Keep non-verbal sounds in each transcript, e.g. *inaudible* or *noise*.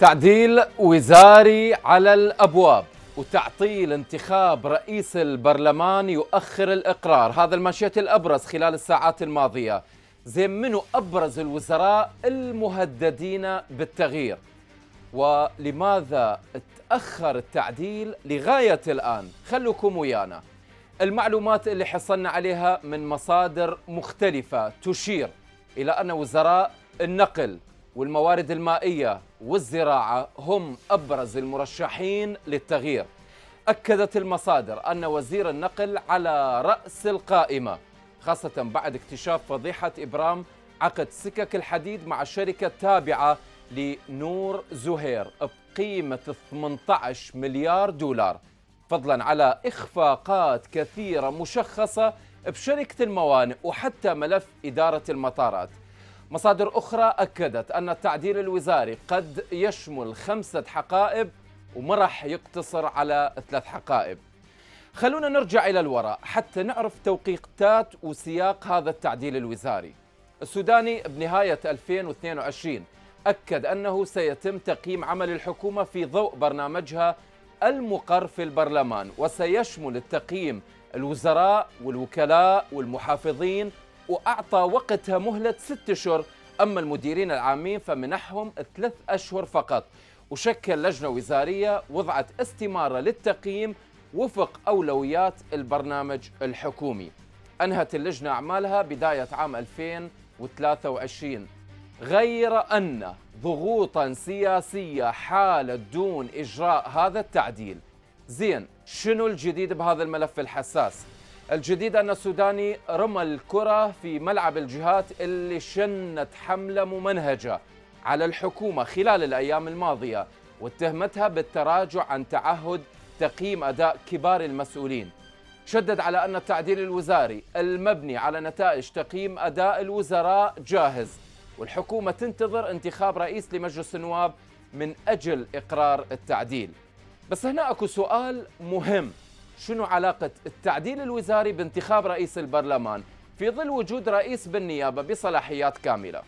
تعديل وزاري على الابواب وتعطيل انتخاب رئيس البرلمان يؤخر الاقرار، هذا المشية الابرز خلال الساعات الماضية. زين منو ابرز الوزراء المهددين بالتغيير؟ ولماذا تاخر التعديل لغايه الان؟ خلوكم ويانا. المعلومات اللي حصلنا عليها من مصادر مختلفة تشير إلى أن وزراء النقل والموارد المائية والزراعة هم أبرز المرشحين للتغيير أكدت المصادر أن وزير النقل على رأس القائمة خاصة بعد اكتشاف فضيحة إبرام عقد سكك الحديد مع شركة تابعة لنور زهير بقيمة 18 مليار دولار فضلا على إخفاقات كثيرة مشخصة بشركة الموانئ وحتى ملف إدارة المطارات مصادر أخرى أكدت أن التعديل الوزاري قد يشمل خمسة حقائب وما راح يقتصر على ثلاث حقائب خلونا نرجع إلى الوراء حتى نعرف توقيتات وسياق هذا التعديل الوزاري السوداني بنهاية 2022 أكد أنه سيتم تقييم عمل الحكومة في ضوء برنامجها المقر في البرلمان وسيشمل التقييم الوزراء والوكلاء والمحافظين وأعطى وقتها مهلة ست أشهر أما المديرين العامين فمنحهم ثلاث أشهر فقط وشكل لجنة وزارية وضعت استمارة للتقييم وفق أولويات البرنامج الحكومي أنهت اللجنة أعمالها بداية عام 2023 غير أن ضغوطا سياسية حالت دون إجراء هذا التعديل زين شنو الجديد بهذا الملف الحساس؟ الجديد أن السوداني رمى الكرة في ملعب الجهات اللي شنت حملة ممنهجة على الحكومة خلال الأيام الماضية واتهمتها بالتراجع عن تعهد تقييم أداء كبار المسؤولين شدد على أن التعديل الوزاري المبني على نتائج تقييم أداء الوزراء جاهز والحكومة تنتظر انتخاب رئيس لمجلس النواب من أجل إقرار التعديل بس هنا أكو سؤال مهم شنو علاقة التعديل الوزاري بانتخاب رئيس البرلمان في ظل وجود رئيس بالنيابة بصلاحيات كاملة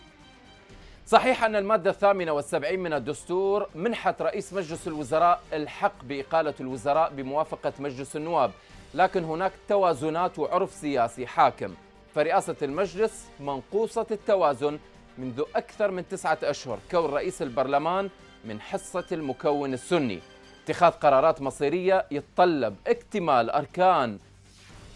صحيح أن المادة الثامنة والسبعين من الدستور منحت رئيس مجلس الوزراء الحق بإقالة الوزراء بموافقة مجلس النواب لكن هناك توازنات وعرف سياسي حاكم فرئاسة المجلس منقوصة التوازن منذ أكثر من تسعة أشهر كون رئيس البرلمان من حصة المكون السني اتخاذ قرارات مصيرية يتطلب اكتمال أركان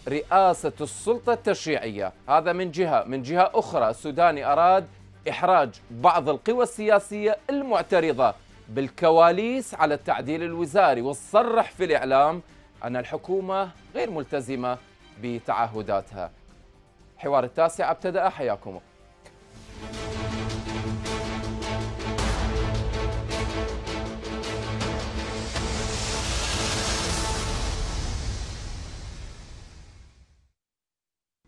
رئاسة السلطة التشريعية هذا من جهة من جهة أخرى السوداني أراد إحراج بعض القوى السياسية المعترضة بالكواليس على التعديل الوزاري وصرح في الإعلام أن الحكومة غير ملتزمة بتعهداتها حوار التاسعة ابتدأ حياكم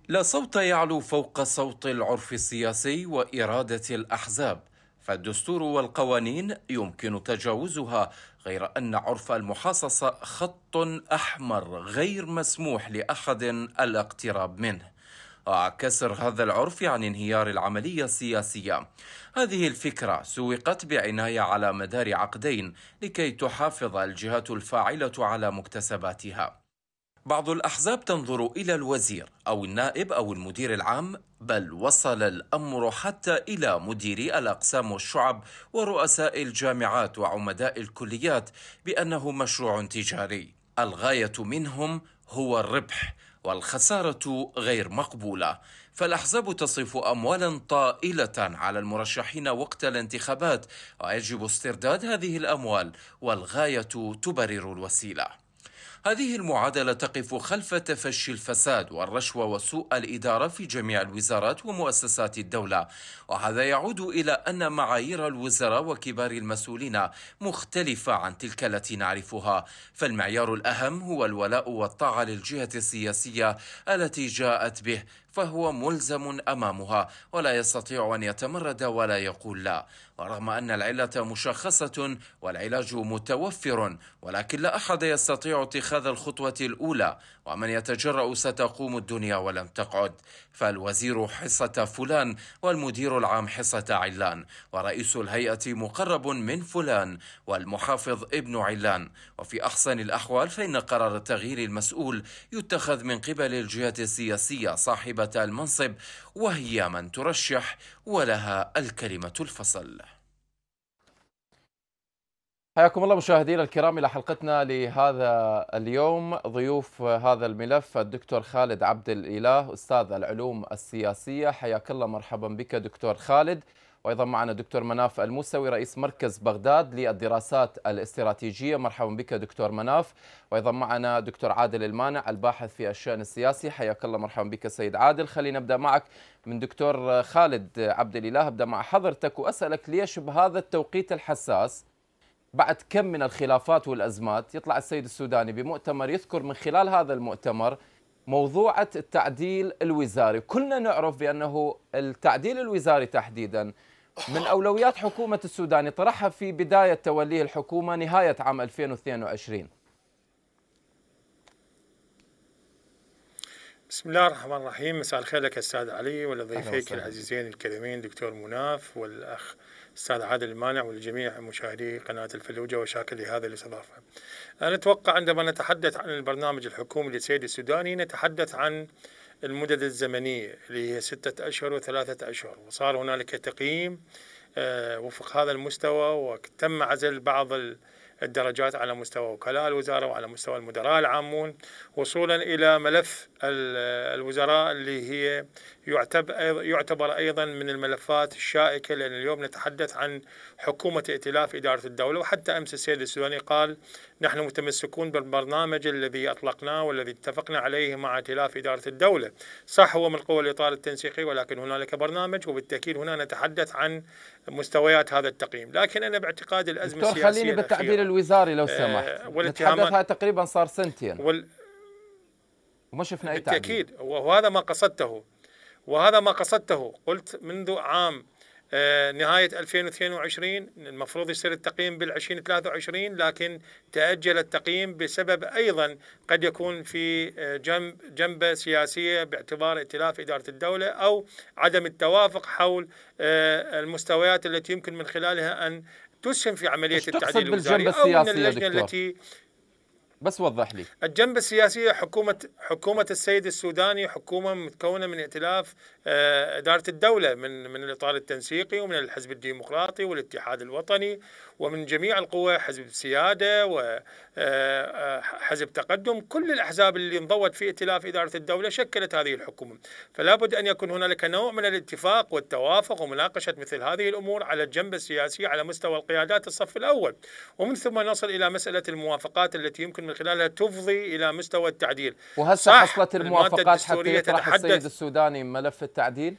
لا صوت يعلو فوق صوت العرف السياسي واراده الاحزاب فالدستور والقوانين يمكن تجاوزها غير ان عرف المحاصصه خط احمر غير مسموح لاحد الاقتراب منه وكسر هذا العرف عن انهيار العمليه السياسيه. هذه الفكره سوقت بعنايه على مدار عقدين لكي تحافظ الجهات الفاعله على مكتسباتها. بعض الأحزاب تنظر إلى الوزير أو النائب أو المدير العام بل وصل الأمر حتى إلى مديري الأقسام والشعب ورؤساء الجامعات وعمداء الكليات بأنه مشروع تجاري الغاية منهم هو الربح والخسارة غير مقبولة فالأحزاب تصرف أموالا طائلة على المرشحين وقت الانتخابات ويجب استرداد هذه الأموال والغاية تبرر الوسيلة هذه المعادلة تقف خلف تفشي الفساد والرشوة وسوء الإدارة في جميع الوزارات ومؤسسات الدولة وهذا يعود إلى أن معايير الوزراء وكبار المسؤولين مختلفة عن تلك التي نعرفها فالمعيار الأهم هو الولاء والطاعة للجهة السياسية التي جاءت به فهو ملزم امامها ولا يستطيع ان يتمرد ولا يقول لا ورغم ان العله مشخصه والعلاج متوفر ولكن لا احد يستطيع اتخاذ الخطوه الاولى ومن يتجرأ ستقوم الدنيا ولم تقعد فالوزير حصة فلان والمدير العام حصة علان ورئيس الهيئة مقرب من فلان والمحافظ ابن علان وفي أحسن الأحوال فإن قرار تغيير المسؤول يتخذ من قبل الجهة السياسية صاحبة المنصب وهي من ترشح ولها الكلمة الفصل حياكم الله مشاهدينا الكرام الى حلقتنا لهذا اليوم ضيوف هذا الملف الدكتور خالد عبد الاله استاذ العلوم السياسيه حياك الله مرحبا بك دكتور خالد وايضا معنا دكتور مناف الموسوي رئيس مركز بغداد للدراسات الاستراتيجيه مرحبا بك دكتور مناف وايضا معنا دكتور عادل المانع الباحث في الشان السياسي حياك الله مرحبا بك سيد عادل خلينا نبدا معك من دكتور خالد عبد الاله ابدا مع حضرتك واسالك ليش بهذا التوقيت الحساس بعد كم من الخلافات والأزمات يطلع السيد السوداني بمؤتمر يذكر من خلال هذا المؤتمر موضوعة التعديل الوزاري كلنا نعرف بأنه التعديل الوزاري تحديدا من أولويات حكومة السودان طرحها في بداية توليه الحكومة نهاية عام 2022 بسم الله الرحمن الرحيم مساء الخير لك استاذ علي ولضيفيك العزيزين الكريمين دكتور مناف والاخ الأستاذ عادل المانع ولجميع مشاهدي قناة الفلوجة وشاكر لهذه الاستضافة أنا أتوقع عندما نتحدث عن البرنامج الحكومي للسيد السوداني نتحدث عن المدد الزمنية اللي هي ستة أشهر وثلاثة أشهر وصار هنالك تقييم آه، وفق هذا المستوى وتم عزل بعض الدرجات على مستوى وكلاء الوزارة وعلى مستوى المدراء العامون وصولا إلى ملف الوزراء اللي هي يعتبر ايضا من الملفات الشائكه لان اليوم نتحدث عن حكومه ائتلاف اداره الدوله وحتى امس السيد السوداني قال نحن متمسكون بالبرنامج الذي اطلقناه والذي اتفقنا عليه مع ائتلاف اداره الدوله، صح هو من قوى الاطار التنسيقي ولكن هنالك برنامج وبالتاكيد هنا نتحدث عن مستويات هذا التقييم، لكن انا باعتقاد الازمه السياسيه خليني بالتعبير الوزاري لو آه، سمحت آه نتحدث تقريبا صار سنتين وال... وما شفنا اي تعبير بالتاكيد وهذا ما قصدته وهذا ما قصدته قلت منذ عام آه، نهاية 2022 المفروض يصير التقييم بال 2023 لكن تأجل التقييم بسبب أيضا قد يكون في آه، جنب جنبة سياسية باعتبار ائتلاف إدارة الدولة أو عدم التوافق حول آه، المستويات التي يمكن من خلالها أن تسهم في عملية التعديل الوزاري أو من اللجنة دكتور. التي بس وضح لي الجنب السياسي حكومة حكومة السيد السوداني حكومة متكونة من ائتلاف آه، إدارة الدولة من من الإطار التنسيقي ومن الحزب الديمقراطي والاتحاد الوطني ومن جميع القوى حزب سيادة وحزب آه، آه، تقدم كل الأحزاب اللي انضوت في ائتلاف إدارة الدولة شكلت هذه الحكومة فلا بد أن يكون هنالك نوع من الاتفاق والتوافق ومناقشة مثل هذه الأمور على الجنب السياسي على مستوى القيادات الصف الأول ومن ثم نصل إلى مسألة الموافقات التي يمكن من خلالها تفضي إلى مستوى التعديل وهسه حصلت الموافقات حتى يطرح السيد السوداني ملف التعديل؟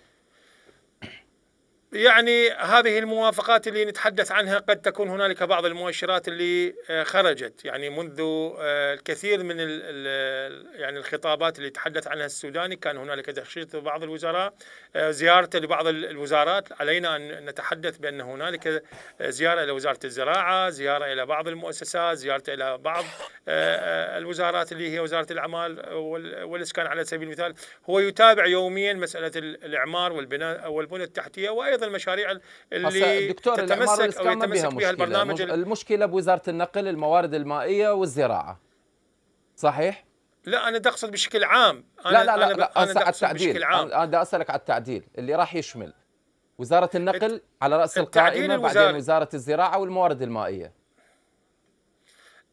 يعني هذه الموافقات اللي نتحدث عنها قد تكون هنالك بعض المؤشرات اللي آه، خرجت يعني منذ آه، الكثير من يعني الخطابات اللي تحدث عنها السوداني كان هنالك تخشيط بعض الوزراء آه، زيارته لبعض الوزارات علينا ان نتحدث بان هنالك زياره الى وزاره الزراعه زياره الى بعض المؤسسات زياره الى بعض الوزارات اللي هي وزاره الاعمال والاسكان على سبيل المثال هو يتابع يوميا مساله الاعمار والبناء والبنى التحتيه وايضا هكذا المشاريع اللي دكتور تتمسك او يتمسك بها, بها البرنامج المشكله بوزاره النقل الموارد المائيه والزراعه صحيح لا انا اقصد بشكل عام أنا لا لا لا, أنا لا انا اقصد التعديل. بشكل عام انا اسالك على التعديل اللي راح يشمل وزاره النقل على راس القائمه بعدين وزاره الزراعه والموارد المائيه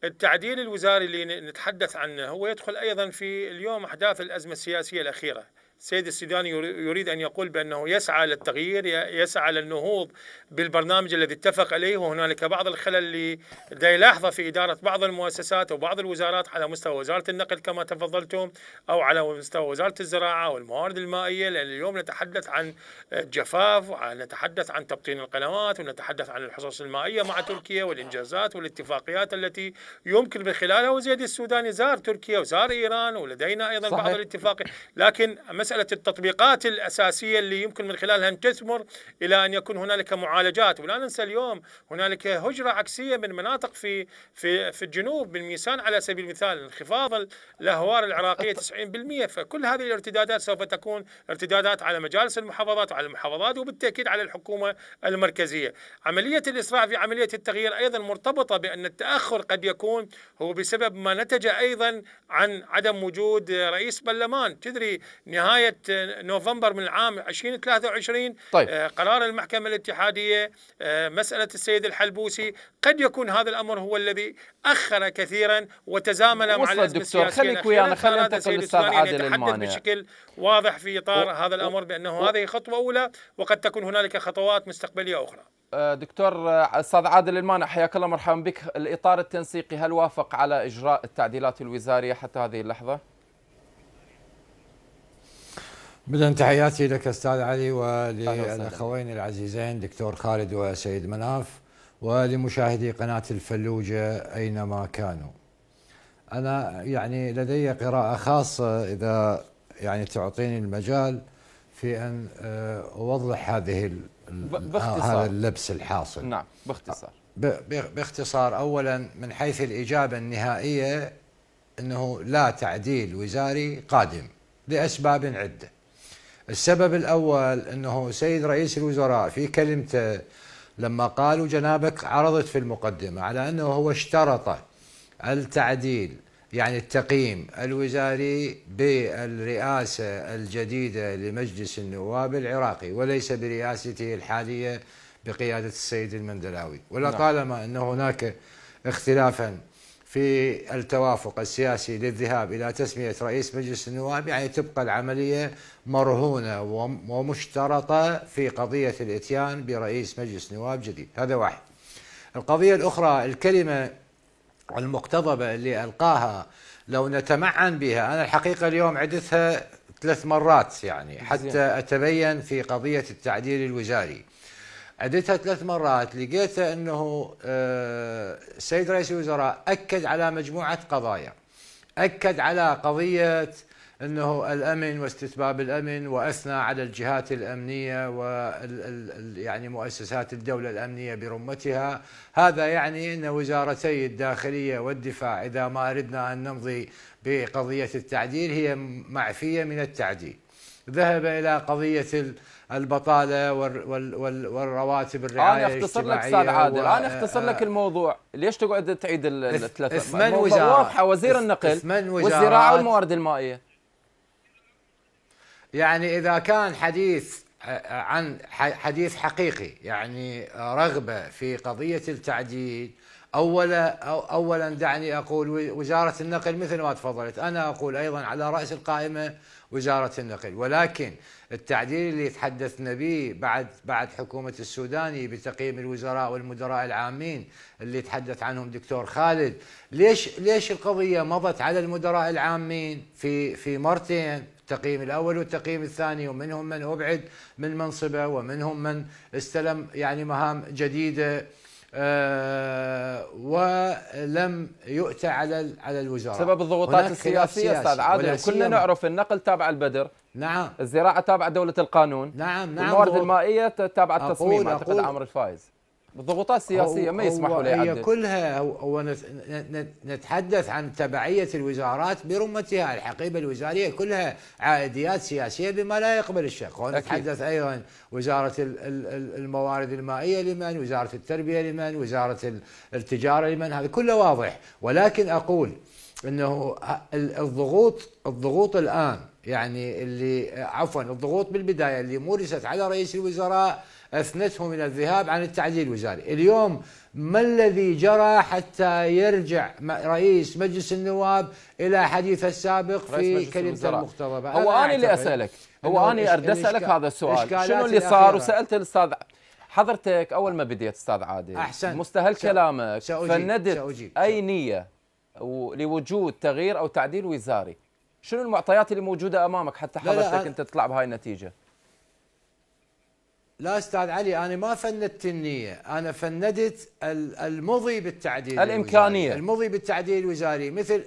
التعديل الوزاري اللي نتحدث عنه هو يدخل ايضا في اليوم احداث الازمه السياسيه الاخيره السيد السيداني يريد أن يقول بأنه يسعى للتغيير يسعى للنهوض بالبرنامج الذي اتفق عليه وهنالك بعض الخلل اللي دا يلاحظه في إدارة بعض المؤسسات وبعض الوزارات على مستوى وزارة النقل كما تفضلتم أو على مستوى وزارة الزراعة والموارد المائية لأن اليوم نتحدث عن الجفاف ونتحدث عن تبطين القنوات ونتحدث عن الحصص المائية مع تركيا والإنجازات والاتفاقيات التي يمكن من خلالها وزيد السوداني زار تركيا وزار إيران ولدينا أيضا صحيح. بعض الاتفاقيات لكن مسألة التطبيقات الأساسية اللي يمكن من خلالها أن تثمر إلى أن يكون هنالك معالجات ولا ننسى اليوم هنالك هجرة عكسية من مناطق في في في الجنوب من ميسان على سبيل المثال انخفاض الأهوار العراقية 90% فكل هذه الارتدادات سوف تكون ارتدادات على مجالس المحافظات وعلى المحافظات وبالتأكيد على الحكومة المركزية عملية الإسراع في عملية التغيير أيضا مرتبطة بأن التأخر قد يكون هو بسبب ما نتج أيضا عن عدم وجود رئيس برلمان تدري نهاية نهاية نوفمبر من العام 2023 طيب. آه، قرار المحكمة الاتحادية آه، مسألة السيد الحلبوسي قد يكون هذا الأمر هو الذي أخر كثيرا وتزامن مع الأزمة السياسية خليك ويانا خلينا ننتقل للأستاذ عادل المانع بشكل واضح في إطار و... هذا الأمر بأنه و... هذه خطوة أولى وقد تكون هنالك خطوات مستقبلية أخرى آه، دكتور استاذ عادل المانع حياك الله مرحبا بك الاطار التنسيقي هل وافق على اجراء التعديلات الوزاريه حتى هذه اللحظه؟ بدأ تحياتي لك استاذ علي وللاخوين العزيزين دكتور خالد وسيد مناف ولمشاهدي قناه الفلوجه اينما كانوا. انا يعني لدي قراءه خاصه اذا يعني تعطيني المجال في ان آه، اوضح هذه هذا اللبس الحاصل. نعم باختصار. باختصار اولا من حيث الاجابه النهائيه انه لا تعديل وزاري قادم لاسباب عده. السبب الأول أنه سيد رئيس الوزراء في كلمته لما قالوا جنابك عرضت في المقدمة على أنه هو اشترط التعديل يعني التقييم الوزاري بالرئاسة الجديدة لمجلس النواب العراقي وليس برئاسته الحالية بقيادة السيد المندلاوي ولطالما نعم. أن هناك اختلافا في التوافق السياسي للذهاب الى تسميه رئيس مجلس النواب يعني تبقى العمليه مرهونه ومشترطه في قضيه الاتيان برئيس مجلس نواب جديد، هذا واحد. القضيه الاخرى الكلمه المقتضبه اللي القاها لو نتمعن بها، انا الحقيقه اليوم عدتها ثلاث مرات يعني حتى اتبين في قضيه التعديل الوزاري. عدتها ثلاث مرات لقيت انه السيد آه، رئيس الوزراء اكد على مجموعه قضايا اكد على قضيه انه الامن واستتباب الامن واثنى على الجهات الامنيه و يعني مؤسسات الدوله الامنيه برمتها، هذا يعني ان وزارتي الداخليه والدفاع اذا ما اردنا ان نمضي بقضيه التعديل هي معفيه من التعديل. ذهب الى قضيه البطاله والرواتب الرعايه انا اختصر لك استاذ آه. عادل انا اختصر لك الموضوع ليش تقعد تعيد الثلاث اثمان وزاره وزير النقل والزراعه والموارد المائيه يعني اذا كان حديث عن حديث حقيقي يعني رغبه في قضيه التعديل أولا أولا دعني أقول وزارة النقل مثل ما تفضلت أنا أقول أيضا على رأس القائمة وزارة النقل ولكن التعديل اللي تحدثنا به بعد بعد حكومة السوداني بتقييم الوزراء والمدراء العامين اللي تحدث عنهم دكتور خالد ليش ليش القضية مضت على المدراء العامين في في مرتين التقييم الاول والتقييم الثاني ومنهم من ابعد من منصبه ومنهم من استلم يعني مهام جديده آه، ولم يؤتى على على الوزراء بسبب الضغوطات السياسيه استاذ عادل كلنا نعرف النقل تابع البدر نعم الزراعه تابعه دوله القانون نعم نعم الموارد المائيه تابعه التصميم اعتقد عمرو الفايز بالضغوطات السياسيه ما يسمحوا له هي كلها هو نتحدث عن تبعيه الوزارات برمتها الحقيبه الوزاريه كلها عائديات سياسيه بما لا يقبل الشك ونتحدث ايضا وزاره الموارد المائيه لمن وزاره التربيه لمن وزاره التجاره لمن هذا كله واضح ولكن اقول انه الضغوط الضغوط الان يعني اللي عفوا الضغوط بالبدايه اللي مورست على رئيس الوزراء أثنته من الذهاب عن التعديل الوزاري اليوم ما الذي جرى حتى يرجع رئيس مجلس النواب إلى حديث السابق في كلمة المقتضبة هو أنا اللي أسألك هو أنا أريد أسألك هذا السؤال شنو اللي صار وسألت الأستاذ حضرتك أول ما بديت أستاذ عادل أحسن مستهل سأ... كلامك سأجيب. فندت سأجيب. أي نية لوجود تغيير أو تعديل وزاري شنو المعطيات اللي موجوده امامك حتى حضرتك انت تطلع بهاي النتيجه لا استاذ علي انا ما فندت النيه، انا فندت المضي بالتعديل الامكانيه الوزاري. المضي بالتعديل الوزاري مثل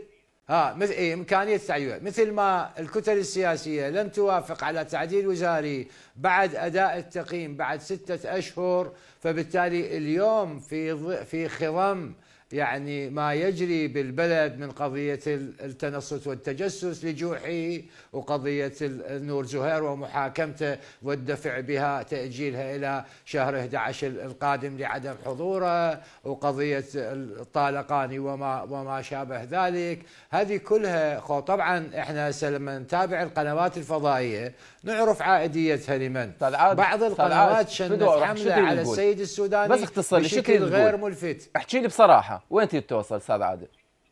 ها مثل إيه امكانيه التعديل مثل ما الكتل السياسيه لم توافق على تعديل وزاري بعد اداء التقييم بعد سته اشهر فبالتالي اليوم في في خضم يعني ما يجري بالبلد من قضية التنصت والتجسس لجوحه وقضية نور زهير ومحاكمته والدفع بها تأجيلها إلى شهر 11 القادم لعدم حضوره وقضية الطالقاني وما, وما شابه ذلك هذه كلها طبعا احنا لما نتابع القنوات الفضائية نعرف عائديتها لمن طيب، بعض طيب، القنوات شنت حملة على السيد السوداني بس اختصر لي بشكل غير ملفت احكي لي بصراحة وين تريد توصل أستاذ عادل؟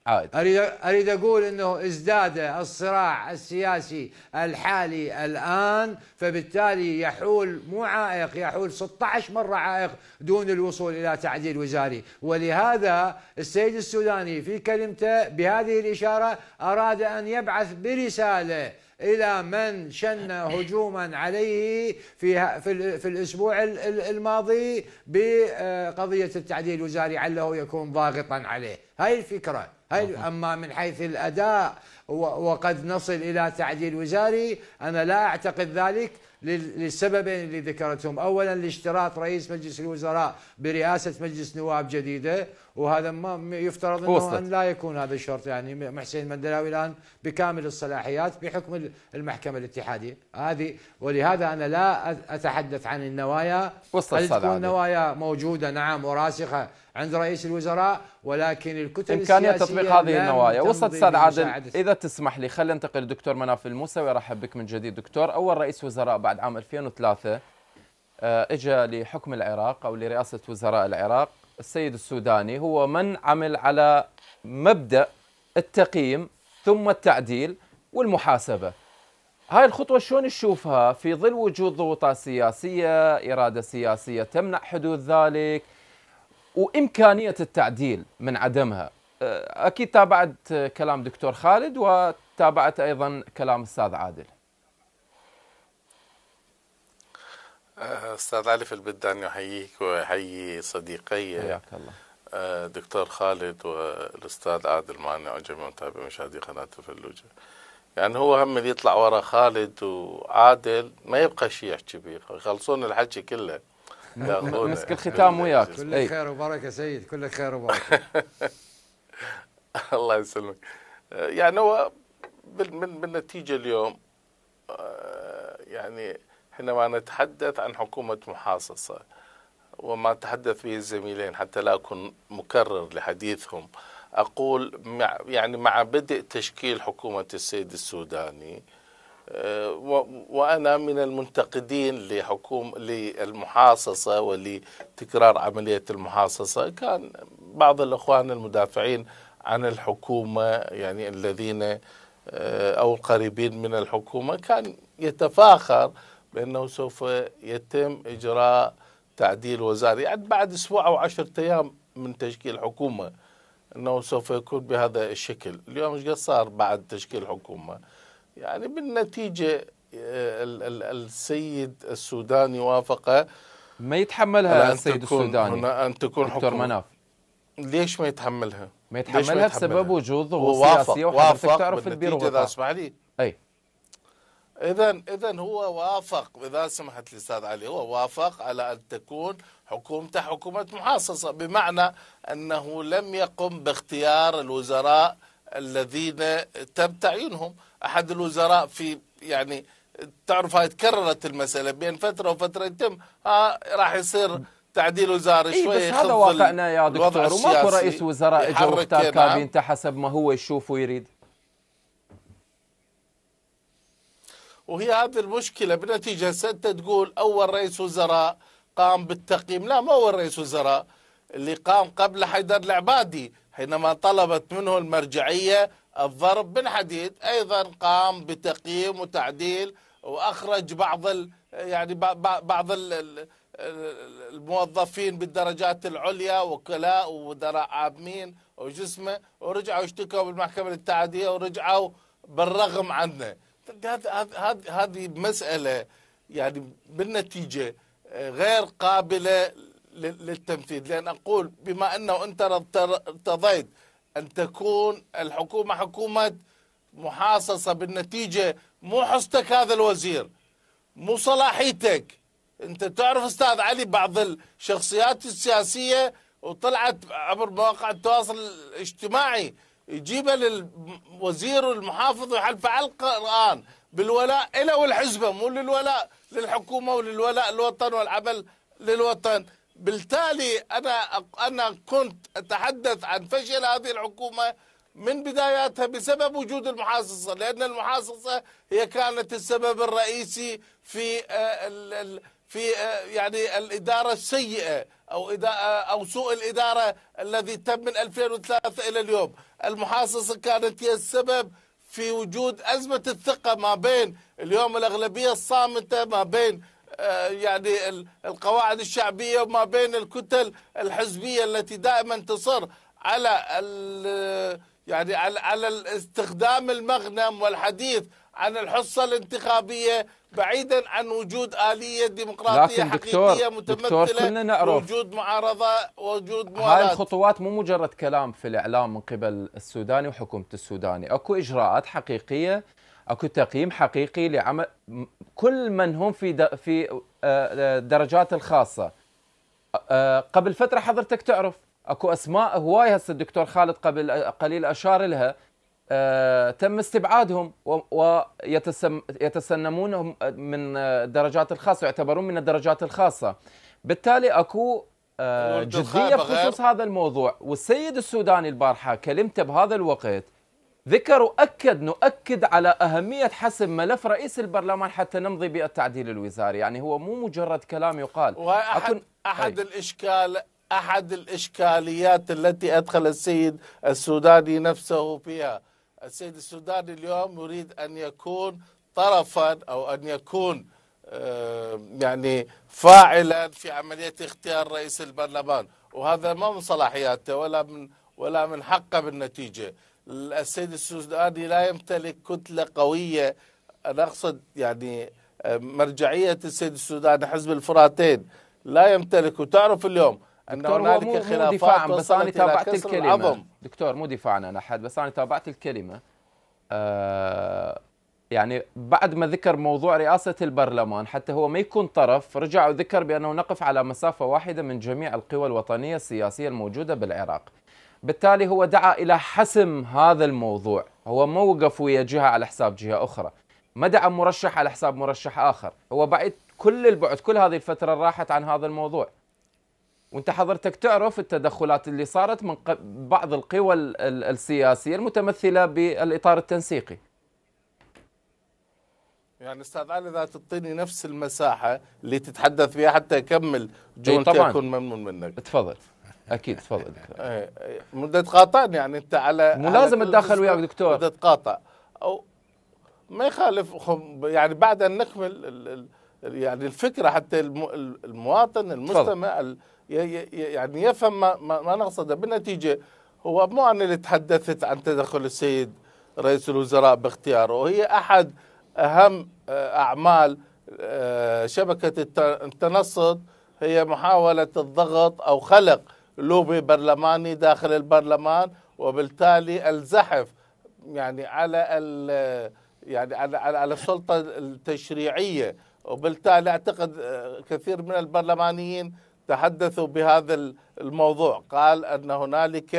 عادل أريد أريد أقول أنه ازداد الصراع السياسي الحالي الآن فبالتالي يحول مو عائق يحول 16 مرة عائق دون الوصول إلى تعديل وزاري ولهذا السيد السوداني في كلمته بهذه الإشارة أراد أن يبعث برسالة إلى من شن هجوما عليه في, في, في الأسبوع الماضي بقضية التعديل الوزاري علّه يكون ضاغطا عليه هاي الفكرة هاي أما من حيث الأداء وقد نصل إلى تعديل وزاري أنا لا أعتقد ذلك للسببين اللي ذكرتهم أولا لاشتراط رئيس مجلس الوزراء برئاسة مجلس نواب جديدة وهذا ما يفترض أنه وصلت. أن لا يكون هذا الشرط يعني محسن مندلاوي الآن بكامل الصلاحيات بحكم المحكمة الاتحادية هذه ولهذا أنا لا أتحدث عن النوايا وصلت هل تكون موجودة نعم وراسخة عند رئيس الوزراء ولكن الكتل إمكانية تطبيق هذه النوايا وصلت أستاذ عادل إذا تسمح لي خلينا ننتقل للدكتور مناف الموسى وارحب بك من جديد دكتور أول رئيس وزراء بعد عام 2003 آه، اجى لحكم العراق أو لرئاسة وزراء العراق السيد السوداني هو من عمل على مبدأ التقييم ثم التعديل والمحاسبة هاي الخطوة شلون تشوفها في ظل وجود ضغوطات سياسية إرادة سياسية تمنع حدوث ذلك وامكانيه التعديل من عدمها أه، اكيد تابعت كلام دكتور خالد وتابعت ايضا كلام استاذ عادل أه، استاذ علي في البدان احييك واحيي صديقي حياك الله أه، دكتور خالد والاستاذ عادل معنا وجميع متابعي مشاهدي قناه الفلوجه يعني هو هم اللي يطلع ورا خالد وعادل ما يبقى شيء يحكي بيه يخلصون الحكي كله مسك الختام وياك كل إيه. خير وبركه سيد كل خير وبركه *laughs* الله يسلمك آه، يعني هو بالنتيجه اليوم آه، يعني حينما نتحدث عن حكومه محاصصه وما تحدث به الزميلين حتى لا اكون مكرر لحديثهم اقول مع يعني مع بدء تشكيل حكومه السيد السوداني وانا من المنتقدين لحكومه للمحاصصه ولتكرار عمليه المحاصصه كان بعض الاخوان المدافعين عن الحكومه يعني الذين آه، او القريبين من الحكومه كان يتفاخر بانه سوف يتم اجراء تعديل وزاري يعني بعد اسبوع او عشرة ايام من تشكيل حكومه انه سوف يكون بهذا الشكل اليوم ايش صار بعد تشكيل حكومه يعني بالنتيجة آه، السيد السوداني وافق ما يتحملها السيد السوداني هنا أن تكون دكتور مناف ليش ما يتحملها؟ ما يتحملها, بسبب وجود ضغوط سياسية وحضرتك تعرف البيروقراطية إذا اسمح لي أي إذا إذا هو وافق إذا سمحت لي أستاذ علي هو وافق على أن تكون حكومته حكومة محاصصة بمعنى أنه لم يقم باختيار الوزراء الذين تم تعيينهم أحد الوزراء في يعني تعرف هاي تكررت المسألة بين فترة وفترة يتم ها راح يصير تعديل وزاري إيه شوي بس هذا واقعنا يا دكتور وماكو رئيس وزراء اجى واختار نعم. كابينته حسب ما هو يشوف ويريد وهي هذه المشكله بنتيجه انت تقول اول رئيس وزراء قام بالتقييم لا ما هو رئيس وزراء اللي قام قبل حيدر العبادي حينما طلبت منه المرجعية الضرب بالحديد حديد أيضا قام بتقييم وتعديل وأخرج بعض ال يعني بعض ال الموظفين بالدرجات العليا وكلاء ودراء عامين وجسمه ورجعوا اشتكوا بالمحكمة التعادية ورجعوا بالرغم عنه طيب، هذه مسألة يعني بالنتيجة غير قابلة للتنفيذ لأن أقول بما أنه أنت ارتضيت أن تكون الحكومة حكومة محاصصة بالنتيجة مو حصتك هذا الوزير مو صلاحيتك أنت تعرف أستاذ علي بعض الشخصيات السياسية وطلعت عبر مواقع التواصل الاجتماعي يجيبها للوزير المحافظ ويحلف على القرآن بالولاء الى والحزبة مو للولاء للحكومة وللولاء الوطن والعمل للوطن بالتالي انا انا كنت اتحدث عن فشل هذه الحكومه من بداياتها بسبب وجود المحاصصه لان المحاصصه هي كانت السبب الرئيسي في آه، في آه، يعني الاداره السيئه او آه، او سوء الاداره الذي تم من 2003 الى اليوم المحاصصه كانت هي السبب في وجود ازمه الثقه ما بين اليوم الاغلبيه الصامته ما بين آه، يعني القواعد الشعبية وما بين الكتل الحزبية التي دائما تصر على يعني على استخدام المغنم والحديث عن الحصة الانتخابية بعيدا عن وجود آلية ديمقراطية لكن دكتور حقيقية متمثلة دكتور كلنا نعرف وجود معارضة وجود موالات هاي الخطوات مو مجرد كلام في الإعلام من قبل السوداني وحكومة السوداني أكو إجراءات حقيقية اكو تقييم حقيقي لعمل كل من هم في في الدرجات آه، آه، الخاصه آه، قبل فتره حضرتك تعرف اكو اسماء هواي هسه الدكتور خالد قبل قليل اشار لها تم استبعادهم ويتسنمون من الدرجات الخاصه يعتبرون من الدرجات الخاصه بالتالي اكو جديه بخصوص هذا الموضوع والسيد السوداني البارحه كلمته بهذا الوقت ذكر وأكد نؤكد على أهمية حسم ملف رئيس البرلمان حتى نمضي بالتعديل الوزاري يعني هو مو مجرد كلام يقال وأحد أكون... أحد طيب. الإشكال أحد الإشكاليات التي أدخل السيد السوداني نفسه فيها السيد السوداني اليوم يريد أن يكون طرفا أو أن يكون آه، يعني فاعلا في عملية اختيار رئيس البرلمان وهذا ما من صلاحياته ولا من ولا من حقه بالنتيجة السيد السوداني لا يمتلك كتلة قوية أنا أقصد يعني آه، مرجعية السيد السوداني حزب الفراتين لا يمتلك وتعرف اليوم أن هنالك خلافات بس أنا تابعت الكلمة العظم. دكتور مو دفاعا أنا حد بس أنا تابعت الكلمة آه يعني بعد ما ذكر موضوع رئاسة البرلمان حتى هو ما يكون طرف رجع وذكر بأنه نقف على مسافة واحدة من جميع القوى الوطنية السياسية الموجودة بالعراق بالتالي هو دعا إلى حسم هذا الموضوع هو ما وقف ويا جهة على حساب جهة أخرى ما دعا مرشح على حساب مرشح آخر هو بعيد كل البعد كل هذه الفترة راحت عن هذا الموضوع وانت حضرتك تعرف التدخلات اللي صارت من بعض القوى السياسية المتمثلة بالإطار التنسيقي يعني استاذ علي اذا تعطيني نفس المساحه اللي تتحدث فيها حتى اكمل جون إيه طبعًا. تكون ممنون منك تفضل اكيد يعني تفضل دكتور بدنا إيه، إيه، تقاطعني يعني انت على مو لازم اتدخل وياك دكتور بدنا نتقاطع او ما يخالف يعني بعد ان نكمل يعني الفكره حتى المواطن المستمع يعني يفهم ما, ما نقصده بالنتيجه هو مو انا اللي تحدثت عن تدخل السيد رئيس الوزراء باختياره وهي احد اهم آه، اعمال آه، شبكه التنصت هي محاوله الضغط او خلق لوبي برلماني داخل البرلمان وبالتالي الزحف يعني على يعني على على السلطه التشريعيه وبالتالي اعتقد آه، كثير من البرلمانيين تحدثوا بهذا الموضوع قال ان هنالك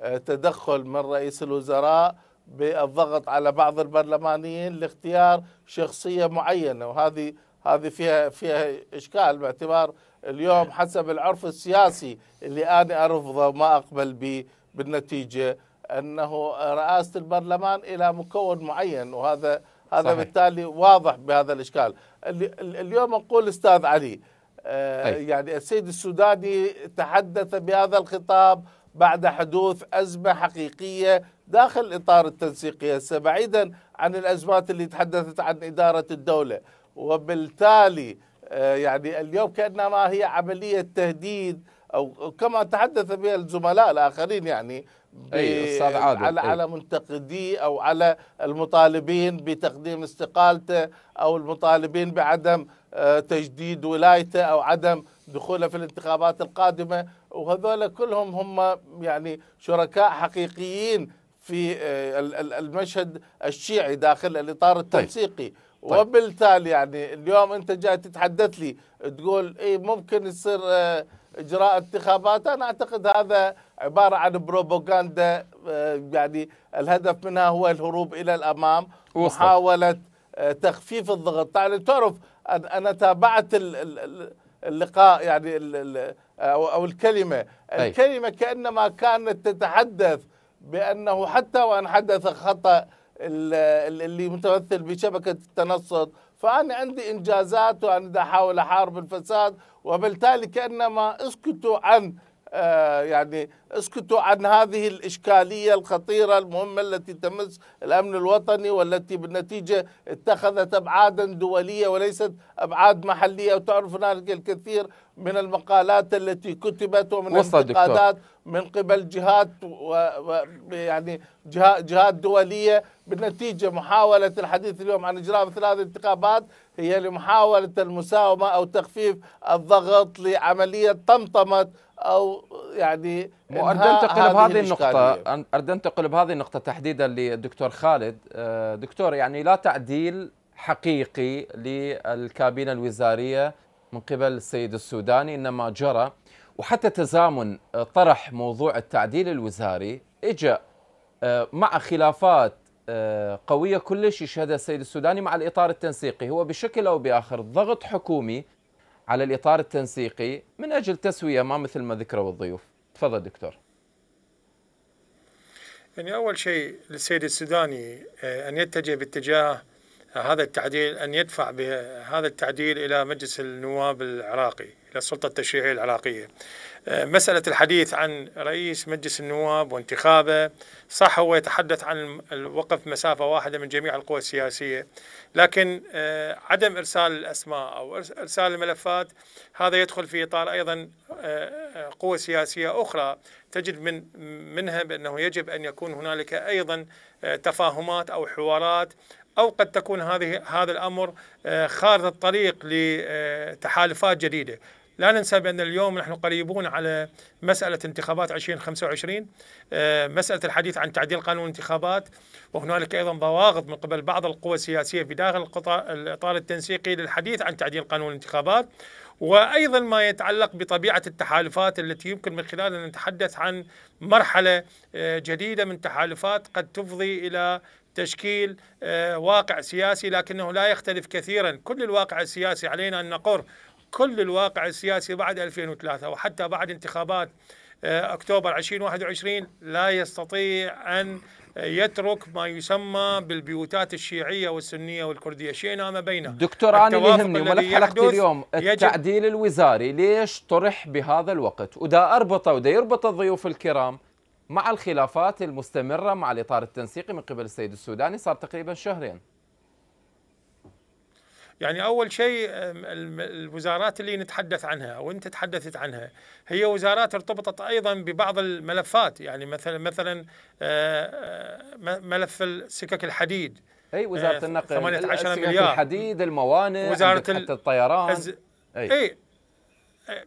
آه، تدخل من رئيس الوزراء بالضغط على بعض البرلمانيين لاختيار شخصيه معينه وهذه هذه فيها فيها اشكال باعتبار اليوم حسب العرف السياسي اللي انا ارفضه ما اقبل به بالنتيجه انه رئاسه البرلمان الى مكون معين وهذا هذا صحيح. بالتالي واضح بهذا الاشكال اليوم نقول استاذ علي آه، يعني السيد السوداني تحدث بهذا الخطاب بعد حدوث ازمه حقيقيه داخل اطار التنسيقيه هسه بعيدا عن الازمات اللي تحدثت عن اداره الدوله وبالتالي آه، يعني اليوم كانما هي عمليه تهديد او كما تحدث بها الزملاء الاخرين يعني أي أستاذ عادل. على أي. على منتقدي او على المطالبين بتقديم استقالته او المطالبين بعدم آه، تجديد ولايته او عدم دخوله في الانتخابات القادمه وهذول كلهم هم يعني شركاء حقيقيين في آه، المشهد الشيعي داخل الاطار طيب. التنسيقي طيب. طيب. وبالتالي يعني اليوم انت جاي تتحدث لي تقول اي ممكن يصير آه، اجراء انتخابات انا اعتقد هذا عباره عن بروباغندا آه، يعني الهدف منها هو الهروب الى الامام محاوله آه، تخفيف الضغط يعني تعرف انا تابعت اللقاء يعني او الكلمه طيب. الكلمه كانما كانت تتحدث بانه حتى وان حدث خطا اللي متمثل بشبكة التنصت فأنا عندي إنجازات وأنا أحاول أحارب الفساد وبالتالي كأنما اسكتوا عن آه، يعني اسكتوا عن هذه الإشكالية الخطيرة المهمة التي تمس الأمن الوطني والتي بالنتيجة اتخذت أبعادا دولية وليست أبعاد محلية وتعرف هنالك الكثير من المقالات التي كتبت ومن الانتقادات من قبل جهات و... و... يعني جهات, جهات دوليه بالنتيجه محاوله الحديث اليوم عن اجراء مثل هذه الانتخابات هي لمحاوله المساومه او تخفيف الضغط لعمليه طمطمه او يعني أن انتقل بهذه النقطه اريد انتقل بهذه النقطه تحديدا للدكتور خالد آه، دكتور يعني لا تعديل حقيقي للكابينه الوزاريه من قبل السيد السوداني إنما جرى وحتى تزامن آه، طرح موضوع التعديل الوزاري إجا آه، مع خلافات آه، قوية كلش يشهدها السيد السوداني مع الإطار التنسيقي هو بشكل أو بآخر ضغط حكومي على الإطار التنسيقي من أجل تسوية ما مثل ما ذكروا الضيوف تفضل دكتور يعني أول شيء للسيد السوداني أن يتجه باتجاه هذا التعديل أن يدفع بهذا التعديل إلى مجلس النواب العراقي إلى السلطة التشريعية العراقية آه، مسألة الحديث عن رئيس مجلس النواب وانتخابه صح هو يتحدث عن الوقف مسافة واحدة من جميع القوى السياسية لكن آه، عدم إرسال الأسماء أو إرسال الملفات هذا يدخل في إطار أيضا آه، قوى سياسية أخرى تجد من منها بأنه يجب أن يكون هنالك أيضا تفاهمات أو حوارات أو قد تكون هذه هذا الأمر آه، خارطة الطريق لتحالفات جديدة لا ننسى بأن اليوم نحن قريبون على مسألة انتخابات 2025 آه، مسألة الحديث عن تعديل قانون الانتخابات وهنالك أيضا ضواغط من قبل بعض القوى السياسية في داخل الإطار التنسيقي للحديث عن تعديل قانون الانتخابات وايضا ما يتعلق بطبيعه التحالفات التي يمكن من خلالها نتحدث عن مرحله آه، جديده من تحالفات قد تفضي الى تشكيل آه، واقع سياسي لكنه لا يختلف كثيرا كل الواقع السياسي علينا أن نقر كل الواقع السياسي بعد 2003 وحتى بعد انتخابات آه، أكتوبر 2021 لا يستطيع أن يترك ما يسمى بالبيوتات الشيعية والسنية والكردية شئنا ما بينه دكتور أنا اللي يهمني ملف حلقتي اليوم التعديل الوزاري ليش طرح بهذا الوقت ودا أربطه ودا يربط الضيوف الكرام مع الخلافات المستمرة مع الإطار التنسيقي من قبل السيد السوداني صار تقريبا شهرين يعني أول شيء الوزارات اللي نتحدث عنها أو أنت تحدثت عنها هي وزارات ارتبطت أيضا ببعض الملفات يعني مثلا مثلا آه، آه، ملف سكك الحديد اي وزاره آه، النقل 18 مليار الحديد الموانئ وزاره حتى الطيران أز... اي, أي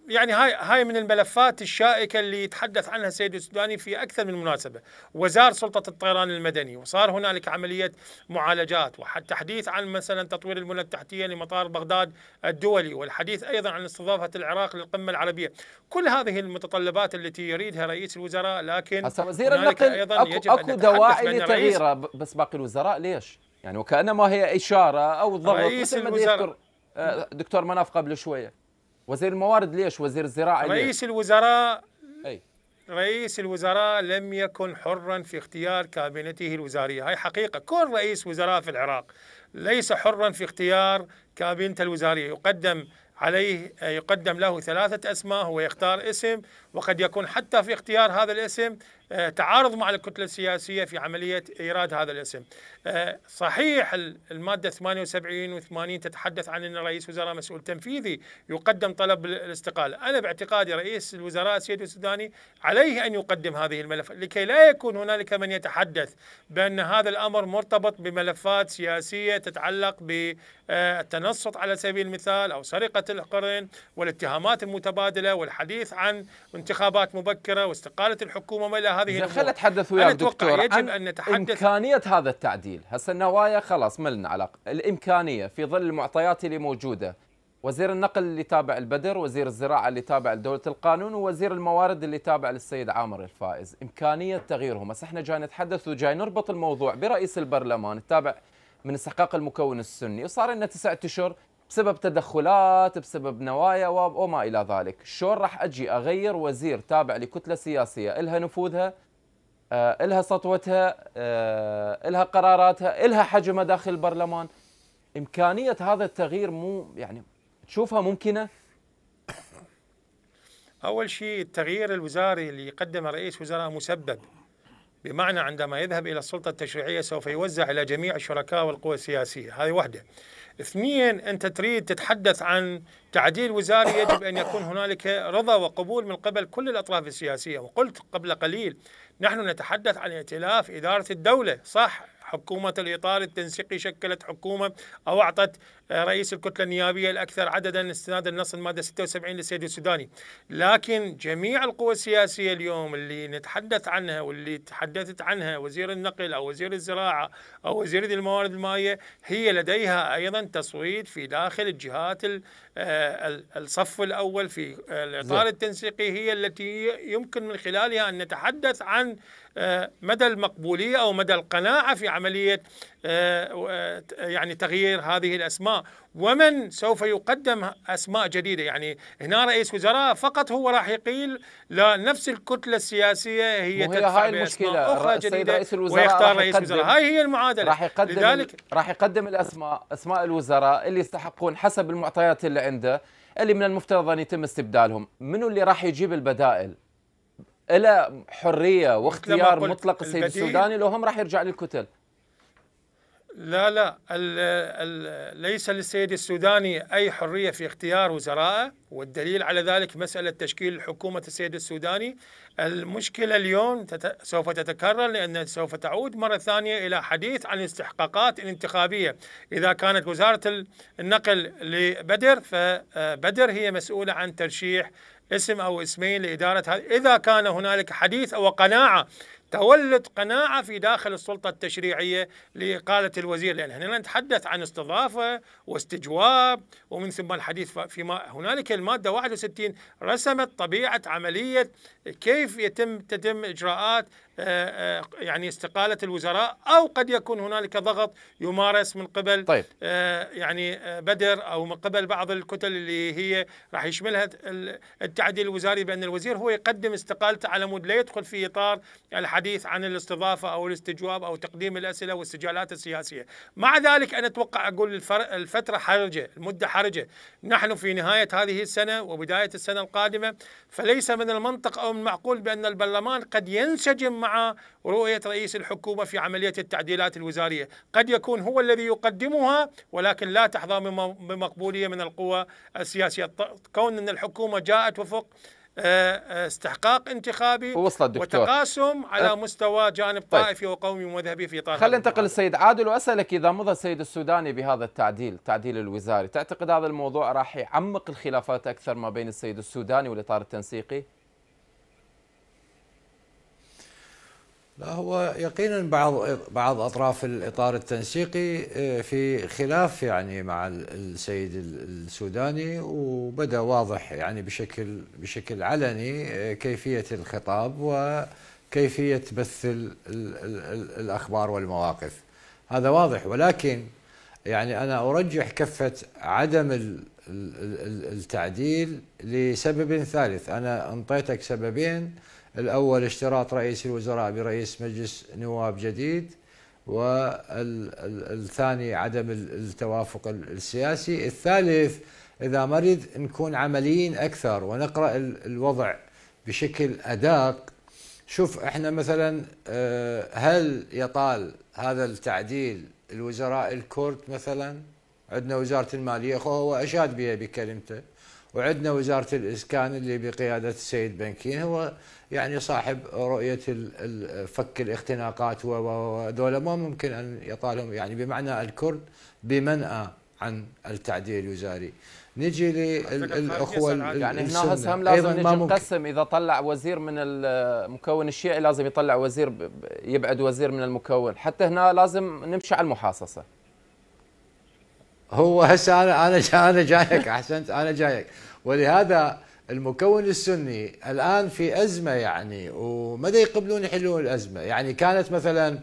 يعني هاي هاي من الملفات الشائكه اللي يتحدث عنها السيد السوداني في اكثر من مناسبه، وزار سلطه الطيران المدني وصار هنالك عمليه معالجات والتحديث عن مثلا تطوير البنى التحتيه لمطار بغداد الدولي والحديث ايضا عن استضافه العراق للقمه العربيه، كل هذه المتطلبات التي يريدها رئيس الوزراء لكن هسه وزير النقل ايضا اكو, يجب أكو دواعي لتغييره بس باقي الوزراء ليش؟ يعني وكانما هي اشاره او ضغط رئيس الوزراء آه، دكتور مناف قبل شويه وزير الموارد ليش وزير الزراعه رئيس ليش؟ الوزراء أي. رئيس الوزراء لم يكن حرا في اختيار كابينته الوزاريه هاي حقيقه كل رئيس وزراء في العراق ليس حرا في اختيار كابينته الوزاريه يقدم عليه يقدم له ثلاثة أسماء هو يختار اسم وقد يكون حتى في اختيار هذا الاسم آه، تعارض مع الكتلة السياسية في عملية إيراد هذا الاسم آه، صحيح المادة 78 و 80 تتحدث عن أن رئيس وزراء مسؤول تنفيذي يقدم طلب الاستقالة أنا باعتقادي رئيس الوزراء السيد السوداني عليه أن يقدم هذه الملف لكي لا يكون هنالك من يتحدث بأن هذا الأمر مرتبط بملفات سياسية تتعلق بالتنصت على سبيل المثال أو سرقة القرن والاتهامات المتبادلة والحديث عن وانتخابات مبكره واستقاله الحكومه وما الى هذه الامور خلينا نتحدث وياك دكتور يجب ان نتحدث امكانيه هذا التعديل هسه النوايا خلاص ما لنا علاقه الامكانيه في ظل المعطيات اللي موجوده وزير النقل اللي تابع البدر وزير الزراعه اللي تابع لدوله القانون ووزير الموارد اللي تابع للسيد عامر الفائز امكانيه تغييرهم هسه احنا جاي نتحدث وجاي نربط الموضوع برئيس البرلمان التابع من استحقاق المكون السني وصار لنا تسعة اشهر بسبب تدخلات بسبب نوايا وما إلى ذلك شلون راح أجي أغير وزير تابع لكتلة سياسية إلها نفوذها آه، إلها سطوتها آه، إلها قراراتها إلها حجمها داخل البرلمان إمكانية هذا التغيير مو يعني تشوفها ممكنة؟ أول شيء التغيير الوزاري اللي قدمه رئيس وزراء مسبب بمعنى عندما يذهب إلى السلطة التشريعية سوف يوزع إلى جميع الشركاء والقوى السياسية هذه واحدة اثنين أنت تريد تتحدث عن تعديل وزاري يجب أن يكون هنالك رضا وقبول من قبل كل الأطراف السياسية وقلت قبل قليل نحن نتحدث عن ائتلاف إدارة الدولة صح حكومة الإطار التنسيقي شكلت حكومة أو أعطت آه، رئيس الكتلة النيابية الأكثر عددا استنادا النص المادة 76 للسيد السوداني لكن جميع القوى السياسية اليوم اللي نتحدث عنها واللي تحدثت عنها وزير النقل أو وزير الزراعة أو وزير الموارد المائية هي لديها أيضا تصويت في داخل الجهات آه، الصف الأول في آه، الإطار نعم. التنسيقي هي التي يمكن من خلالها أن نتحدث عن آه، مدى المقبوليه او مدى القناعه في عمليه آه، آه، يعني تغيير هذه الاسماء ومن سوف يقدم اسماء جديده يعني هنا رئيس وزراء فقط هو راح يقيل لا نفس الكتله السياسيه هي تدفع هاي المشكله اخرى جديده رئيس الوزراء ويختار رئيس وزراء هاي هي المعادله راح يقدم لذلك راح يقدم الاسماء اسماء الوزراء اللي يستحقون حسب المعطيات اللي عنده اللي من المفترض ان يتم استبدالهم منو اللي راح يجيب البدائل إلى حريه واختيار مطلق السيد السوداني لو هم راح يرجع للكتل لا لا الـ الـ ليس للسيد السوداني أي حرية في اختيار وزرائه والدليل على ذلك مسألة تشكيل حكومة السيد السوداني المشكلة اليوم تت سوف تتكرر لأن سوف تعود مرة ثانية إلى حديث عن الاستحقاقات الانتخابية إذا كانت وزارة النقل لبدر فبدر آه، هي مسؤولة عن ترشيح اسم او اسمين لاداره اذا كان هنالك حديث او قناعه تولد قناعة في داخل السلطة التشريعية لإقالة الوزير لأن هنا نتحدث عن استضافة واستجواب ومن ثم الحديث فيما هنالك المادة 61 رسمت طبيعة عملية كيف يتم تتم إجراءات آه، آه، يعني استقاله الوزراء او قد يكون هنالك ضغط يمارس من قبل طيب. آه، يعني بدر او من قبل بعض الكتل اللي هي راح يشملها التعديل الوزاري بان الوزير هو يقدم استقالته على مود لا يدخل في اطار الحديث عن الاستضافه او الاستجواب او تقديم الاسئله والسجالات السياسيه مع ذلك انا اتوقع اقول الفتره حرجه المده حرجه نحن في نهايه هذه السنه وبدايه السنه القادمه فليس من المنطق او من المعقول بان البرلمان قد ينسجم مع رؤية رئيس الحكومة في عملية التعديلات الوزارية قد يكون هو الذي يقدمها ولكن لا تحظى بمقبولية من القوى السياسية كون أن الحكومة جاءت وفق آه، آه، استحقاق انتخابي وتقاسم على أه، مستوى جانب طيب. طائفي وقومي ومذهبي في اطار خلينا ننتقل للسيد عادل واسالك اذا مضى السيد السوداني بهذا التعديل، التعديل الوزاري، تعتقد هذا الموضوع راح يعمق الخلافات اكثر ما بين السيد السوداني والاطار التنسيقي؟ لا هو يقينا بعض بعض اطراف الاطار التنسيقي آه، في خلاف يعني مع السيد السوداني وبدا واضح يعني بشكل بشكل علني آه، كيفيه الخطاب وكيفيه بث الـ الـ الـ الاخبار والمواقف هذا واضح ولكن يعني انا ارجح كفه عدم التعديل لسبب ثالث انا انطيتك سببين الأول اشتراط رئيس الوزراء برئيس مجلس نواب جديد والثاني عدم التوافق السياسي الثالث إذا مرض نكون عمليين أكثر ونقرأ الوضع بشكل أداق شوف احنا مثلا آه، هل يطال هذا التعديل الوزراء الكرد مثلا عندنا وزارة المالية هو أشاد بها بكلمته وعندنا وزاره الاسكان اللي بقياده السيد بنكين هو يعني صاحب رؤيه فك الاختناقات وهذول ما ممكن ان يطالهم يعني بمعنى الكرد بمنأى عن التعديل الوزاري نجي للاخوه يعني هنا هسه هم لازم نجي نقسم اذا طلع وزير من المكون الشيعي لازم يطلع وزير يبعد وزير من المكون حتى هنا لازم نمشي على المحاصصه هو هسه انا انا انا جايك احسنت انا جايك ولهذا المكون السني الان في ازمه يعني ومدى يقبلون يحلون الازمه يعني كانت مثلا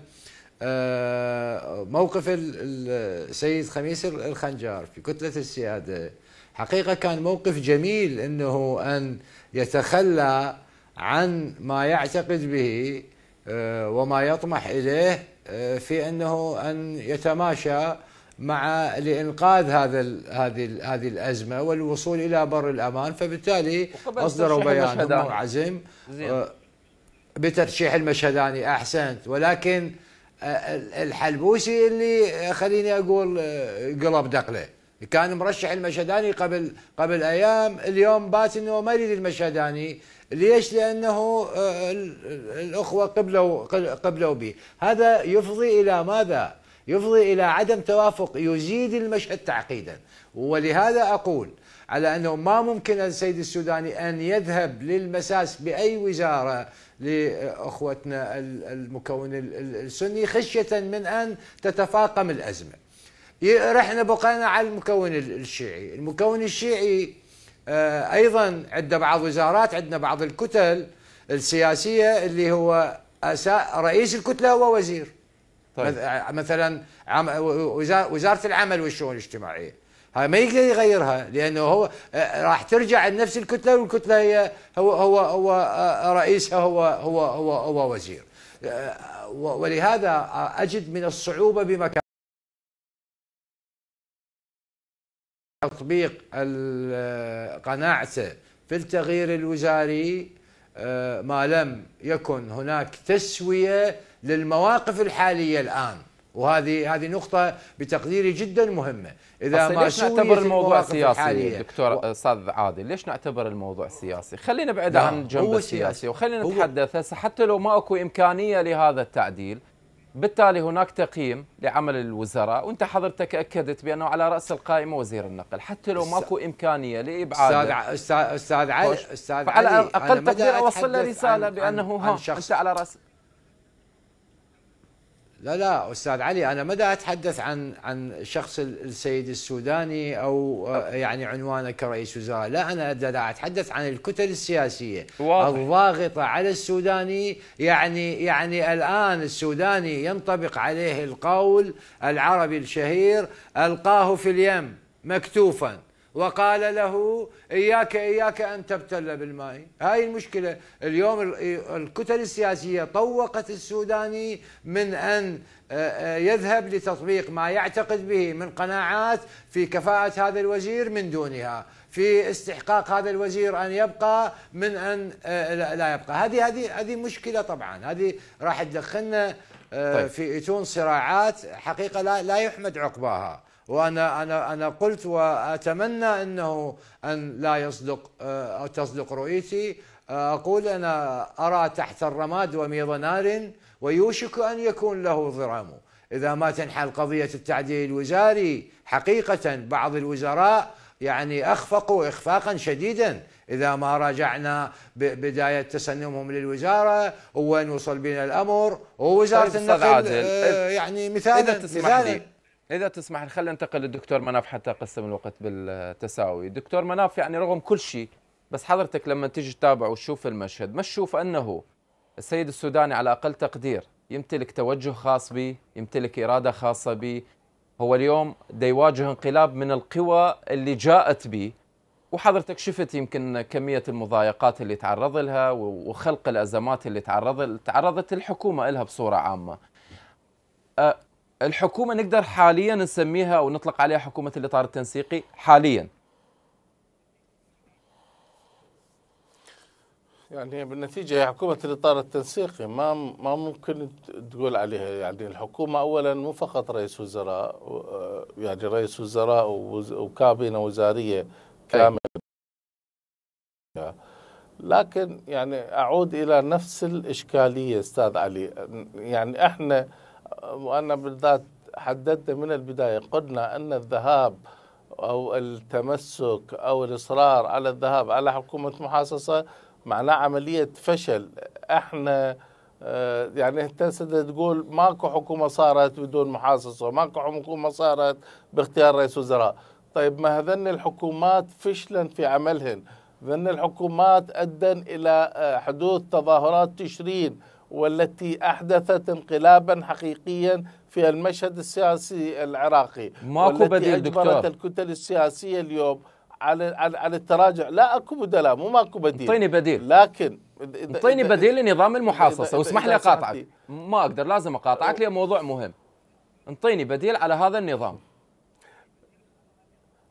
آه، موقف السيد خميس الخنجار في كتله السياده حقيقه كان موقف جميل انه ان يتخلى عن ما يعتقد به آه، وما يطمح اليه آه، في انه ان يتماشى مع لانقاذ هذا هذه هذه الازمه والوصول الى بر الامان فبالتالي اصدروا بيان وعزم آه، بترشيح المشهداني احسنت ولكن آه، الحلبوسي اللي آه، خليني اقول قلب دقله كان مرشح المشهداني قبل قبل ايام اليوم بات انه ما يريد المشهداني ليش؟ لانه الاخوه قبلوا قبلوا به هذا يفضي الى ماذا؟ يفضي إلى عدم توافق يزيد المشهد تعقيدا ولهذا أقول على أنه ما ممكن السيد السوداني أن يذهب للمساس بأي وزارة لأخوتنا المكون السني خشية من أن تتفاقم الأزمة رحنا بقينا على المكون الشيعي المكون الشيعي آه، أيضا عندنا بعض وزارات عندنا بعض الكتل السياسية اللي هو رئيس الكتلة هو وزير طيب. مثلا وزاره العمل والشؤون الاجتماعيه هاي ما يقدر يغيرها لانه هو راح ترجع لنفس الكتله والكتله هي هو هو هو رئيسها هو هو هو, هو وزير ولهذا اجد من الصعوبه بمكان تطبيق قناعته في التغيير الوزاري ما لم يكن هناك تسويه للمواقف الحاليه الان وهذه هذه نقطة بتقديري جدا مهمة، إذا ما ليش نعتبر الموضوع سياسي دكتور أستاذ و... عادل؟ ليش نعتبر الموضوع سياسي؟ خلينا نبعد نعم، عن الجنب السياسي وخلينا نتحدث هسه حتى لو ما اكو إمكانية لهذا التعديل، بالتالي هناك تقييم لعمل الوزراء وانت حضرتك اكدت بانه على راس القائمه وزير النقل حتى لو ماكو امكانيه لابعاد استاذ استاذ استاذ علي على اقل تقدير اوصل له رساله عن بانه عن ها عن شخص انت على راس لا لا استاذ علي انا دا اتحدث عن عن شخص السيد السوداني او آه، يعني عنوانه كرئيس وزراء لا انا لا اتحدث عن الكتل السياسيه واضح. الضاغطه على السوداني يعني يعني الان السوداني ينطبق عليه القول العربي الشهير القاه في اليم مكتوفا وقال له إياك إياك أن تبتل بالماء هاي المشكلة اليوم الكتل السياسية طوقت السوداني من أن آه، آه، يذهب لتطبيق ما يعتقد به من قناعات في كفاءة هذا الوزير من دونها في استحقاق هذا الوزير ان يبقى من ان آه، لا يبقى هذه هذه هذه مشكله طبعا هذه راح تدخلنا طيب. في إتون صراعات حقيقه لا لا يحمد عقباها وانا انا انا قلت واتمنى انه ان لا يصدق آه، أو تصدق رؤيتي آه، اقول انا ارى تحت الرماد وميض نار ويوشك ان يكون له ضرام اذا ما تنحل قضيه التعديل الوزاري حقيقه بعض الوزراء يعني اخفقوا اخفاقا شديدا اذا ما راجعنا بدايه تسنمهم للوزاره وين وصل بنا الامر ووزاره طيب، النقل آه، يعني مثال إذا تسمح لي اذا تسمح لي خلينا ننتقل للدكتور مناف حتى اقسم الوقت بالتساوي دكتور مناف يعني رغم كل شيء بس حضرتك لما تيجي تتابع وتشوف المشهد ما تشوف انه السيد السوداني على اقل تقدير يمتلك توجه خاص به يمتلك اراده خاصه به هو اليوم دا يواجه انقلاب من القوى اللي جاءت به وحضرتك شفت يمكن كمية المضايقات اللي تعرض لها وخلق الأزمات اللي تعرض تعرضت الحكومة لها بصورة عامة أه، الحكومه نقدر حاليا نسميها او نطلق عليها حكومه الاطار التنسيقي حاليا يعني بالنتيجه هي حكومه الاطار التنسيقي ما ما ممكن تقول عليها يعني الحكومه اولا مو فقط رئيس وزراء آه، يعني رئيس وزراء وكابينه وزاريه كامله لكن يعني اعود الى نفس الاشكاليه استاذ علي يعني احنا وأنا بالذات حددت من البداية قلنا أن الذهاب أو التمسك أو الإصرار على الذهاب على حكومة محاصصة معناه عملية فشل احنا آه، يعني انت تقول ماكو حكومه صارت بدون محاصصه، ماكو حكومه صارت باختيار رئيس وزراء، طيب ما هذن الحكومات فشلا في عملهن، ذن الحكومات ادن الى آه، حدوث تظاهرات تشرين والتي احدثت انقلابا حقيقيا في المشهد السياسي العراقي ماكو بديل اجبرت دكتور. الكتل السياسيه اليوم على على التراجع لا اكو بدلاء مو ماكو بديل اعطيني بديل لكن اعطيني بديل لنظام المحاصصه واسمح لي اقاطعك ما اقدر لازم اقاطعك لي موضوع مهم انطيني بديل على هذا النظام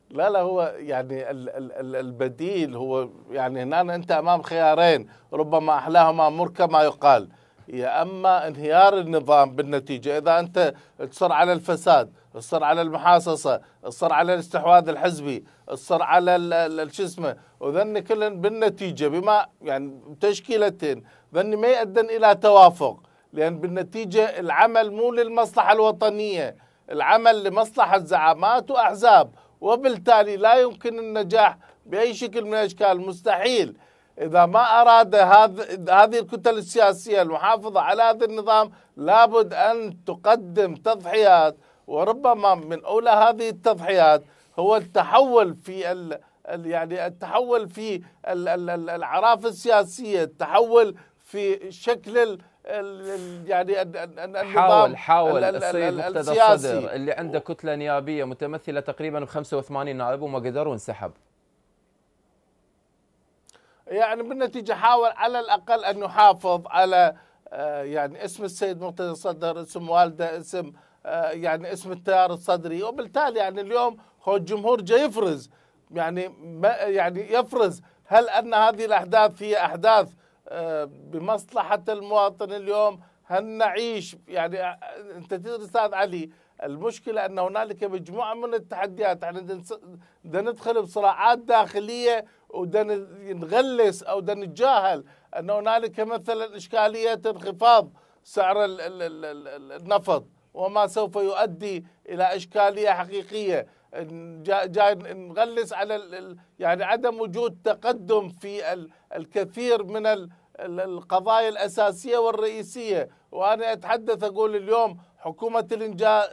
لا لا هو يعني ال ال البديل هو يعني هنا انت امام خيارين ربما احلاهما مر ما يقال يا اما انهيار النظام بالنتيجه اذا انت تصر على الفساد تصر على المحاصصه تصر على الاستحواذ الحزبي تصر على شو اسمه وذن كلن بالنتيجه بما يعني تشكيلتين ذن ما يؤدن الى توافق لان بالنتيجه العمل مو للمصلحه الوطنيه العمل لمصلحه زعامات واحزاب وبالتالي لا يمكن النجاح باي شكل من الاشكال مستحيل إذا ما أراد هذه الكتل السياسية المحافظة على هذا النظام لابد أن تقدم تضحيات وربما من أولى هذه التضحيات هو التحول في ال يعني التحول في العرافة السياسية التحول في شكل ال يعني النظام حاول حاول السيد مقتدى الصدر اللي عنده كتله نيابيه متمثله تقريبا ب 85 نائب وما قدروا انسحب يعني بالنتيجه حاول على الاقل ان يحافظ على آه، يعني اسم السيد مرتضى الصدر اسم والده اسم آه، يعني اسم التيار الصدري وبالتالي يعني اليوم هو الجمهور جاي يفرز يعني يعني يفرز هل ان هذه الاحداث هي احداث آه، بمصلحه المواطن اليوم هل نعيش يعني انت تدري استاذ علي المشكلة أن هنالك مجموعة من التحديات احنا ندخل بصراعات داخلية ودن نغلس أو دن نتجاهل أن هنالك مثلا إشكالية انخفاض سعر النفط وما سوف يؤدي إلى إشكالية حقيقية جاي نغلس على يعني عدم وجود تقدم في الكثير من القضايا الأساسية والرئيسية وأنا أتحدث أقول اليوم حكومة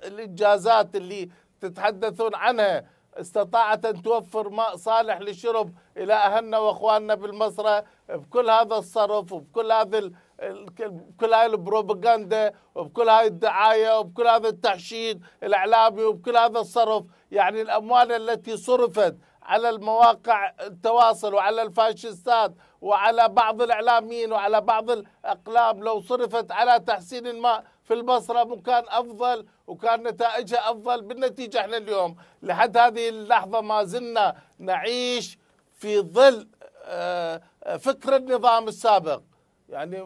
الإنجازات اللي تتحدثون عنها استطاعت أن توفر ماء صالح للشرب إلى أهلنا وأخواننا بالمصرة بكل هذا الصرف وبكل هذا كل هاي البروباغندا وبكل هاي الدعاية وبكل هذا التحشيد الإعلامي وبكل هذا الصرف يعني الأموال التي صرفت على المواقع التواصل وعلى الفاشيستات وعلى بعض الإعلاميين وعلى بعض الأقلام لو صرفت على تحسين الماء في البصرة وكان أفضل وكان نتائجها أفضل بالنتيجة إحنا اليوم لحد هذه اللحظة ما زلنا نعيش في ظل آه، فكر النظام السابق يعني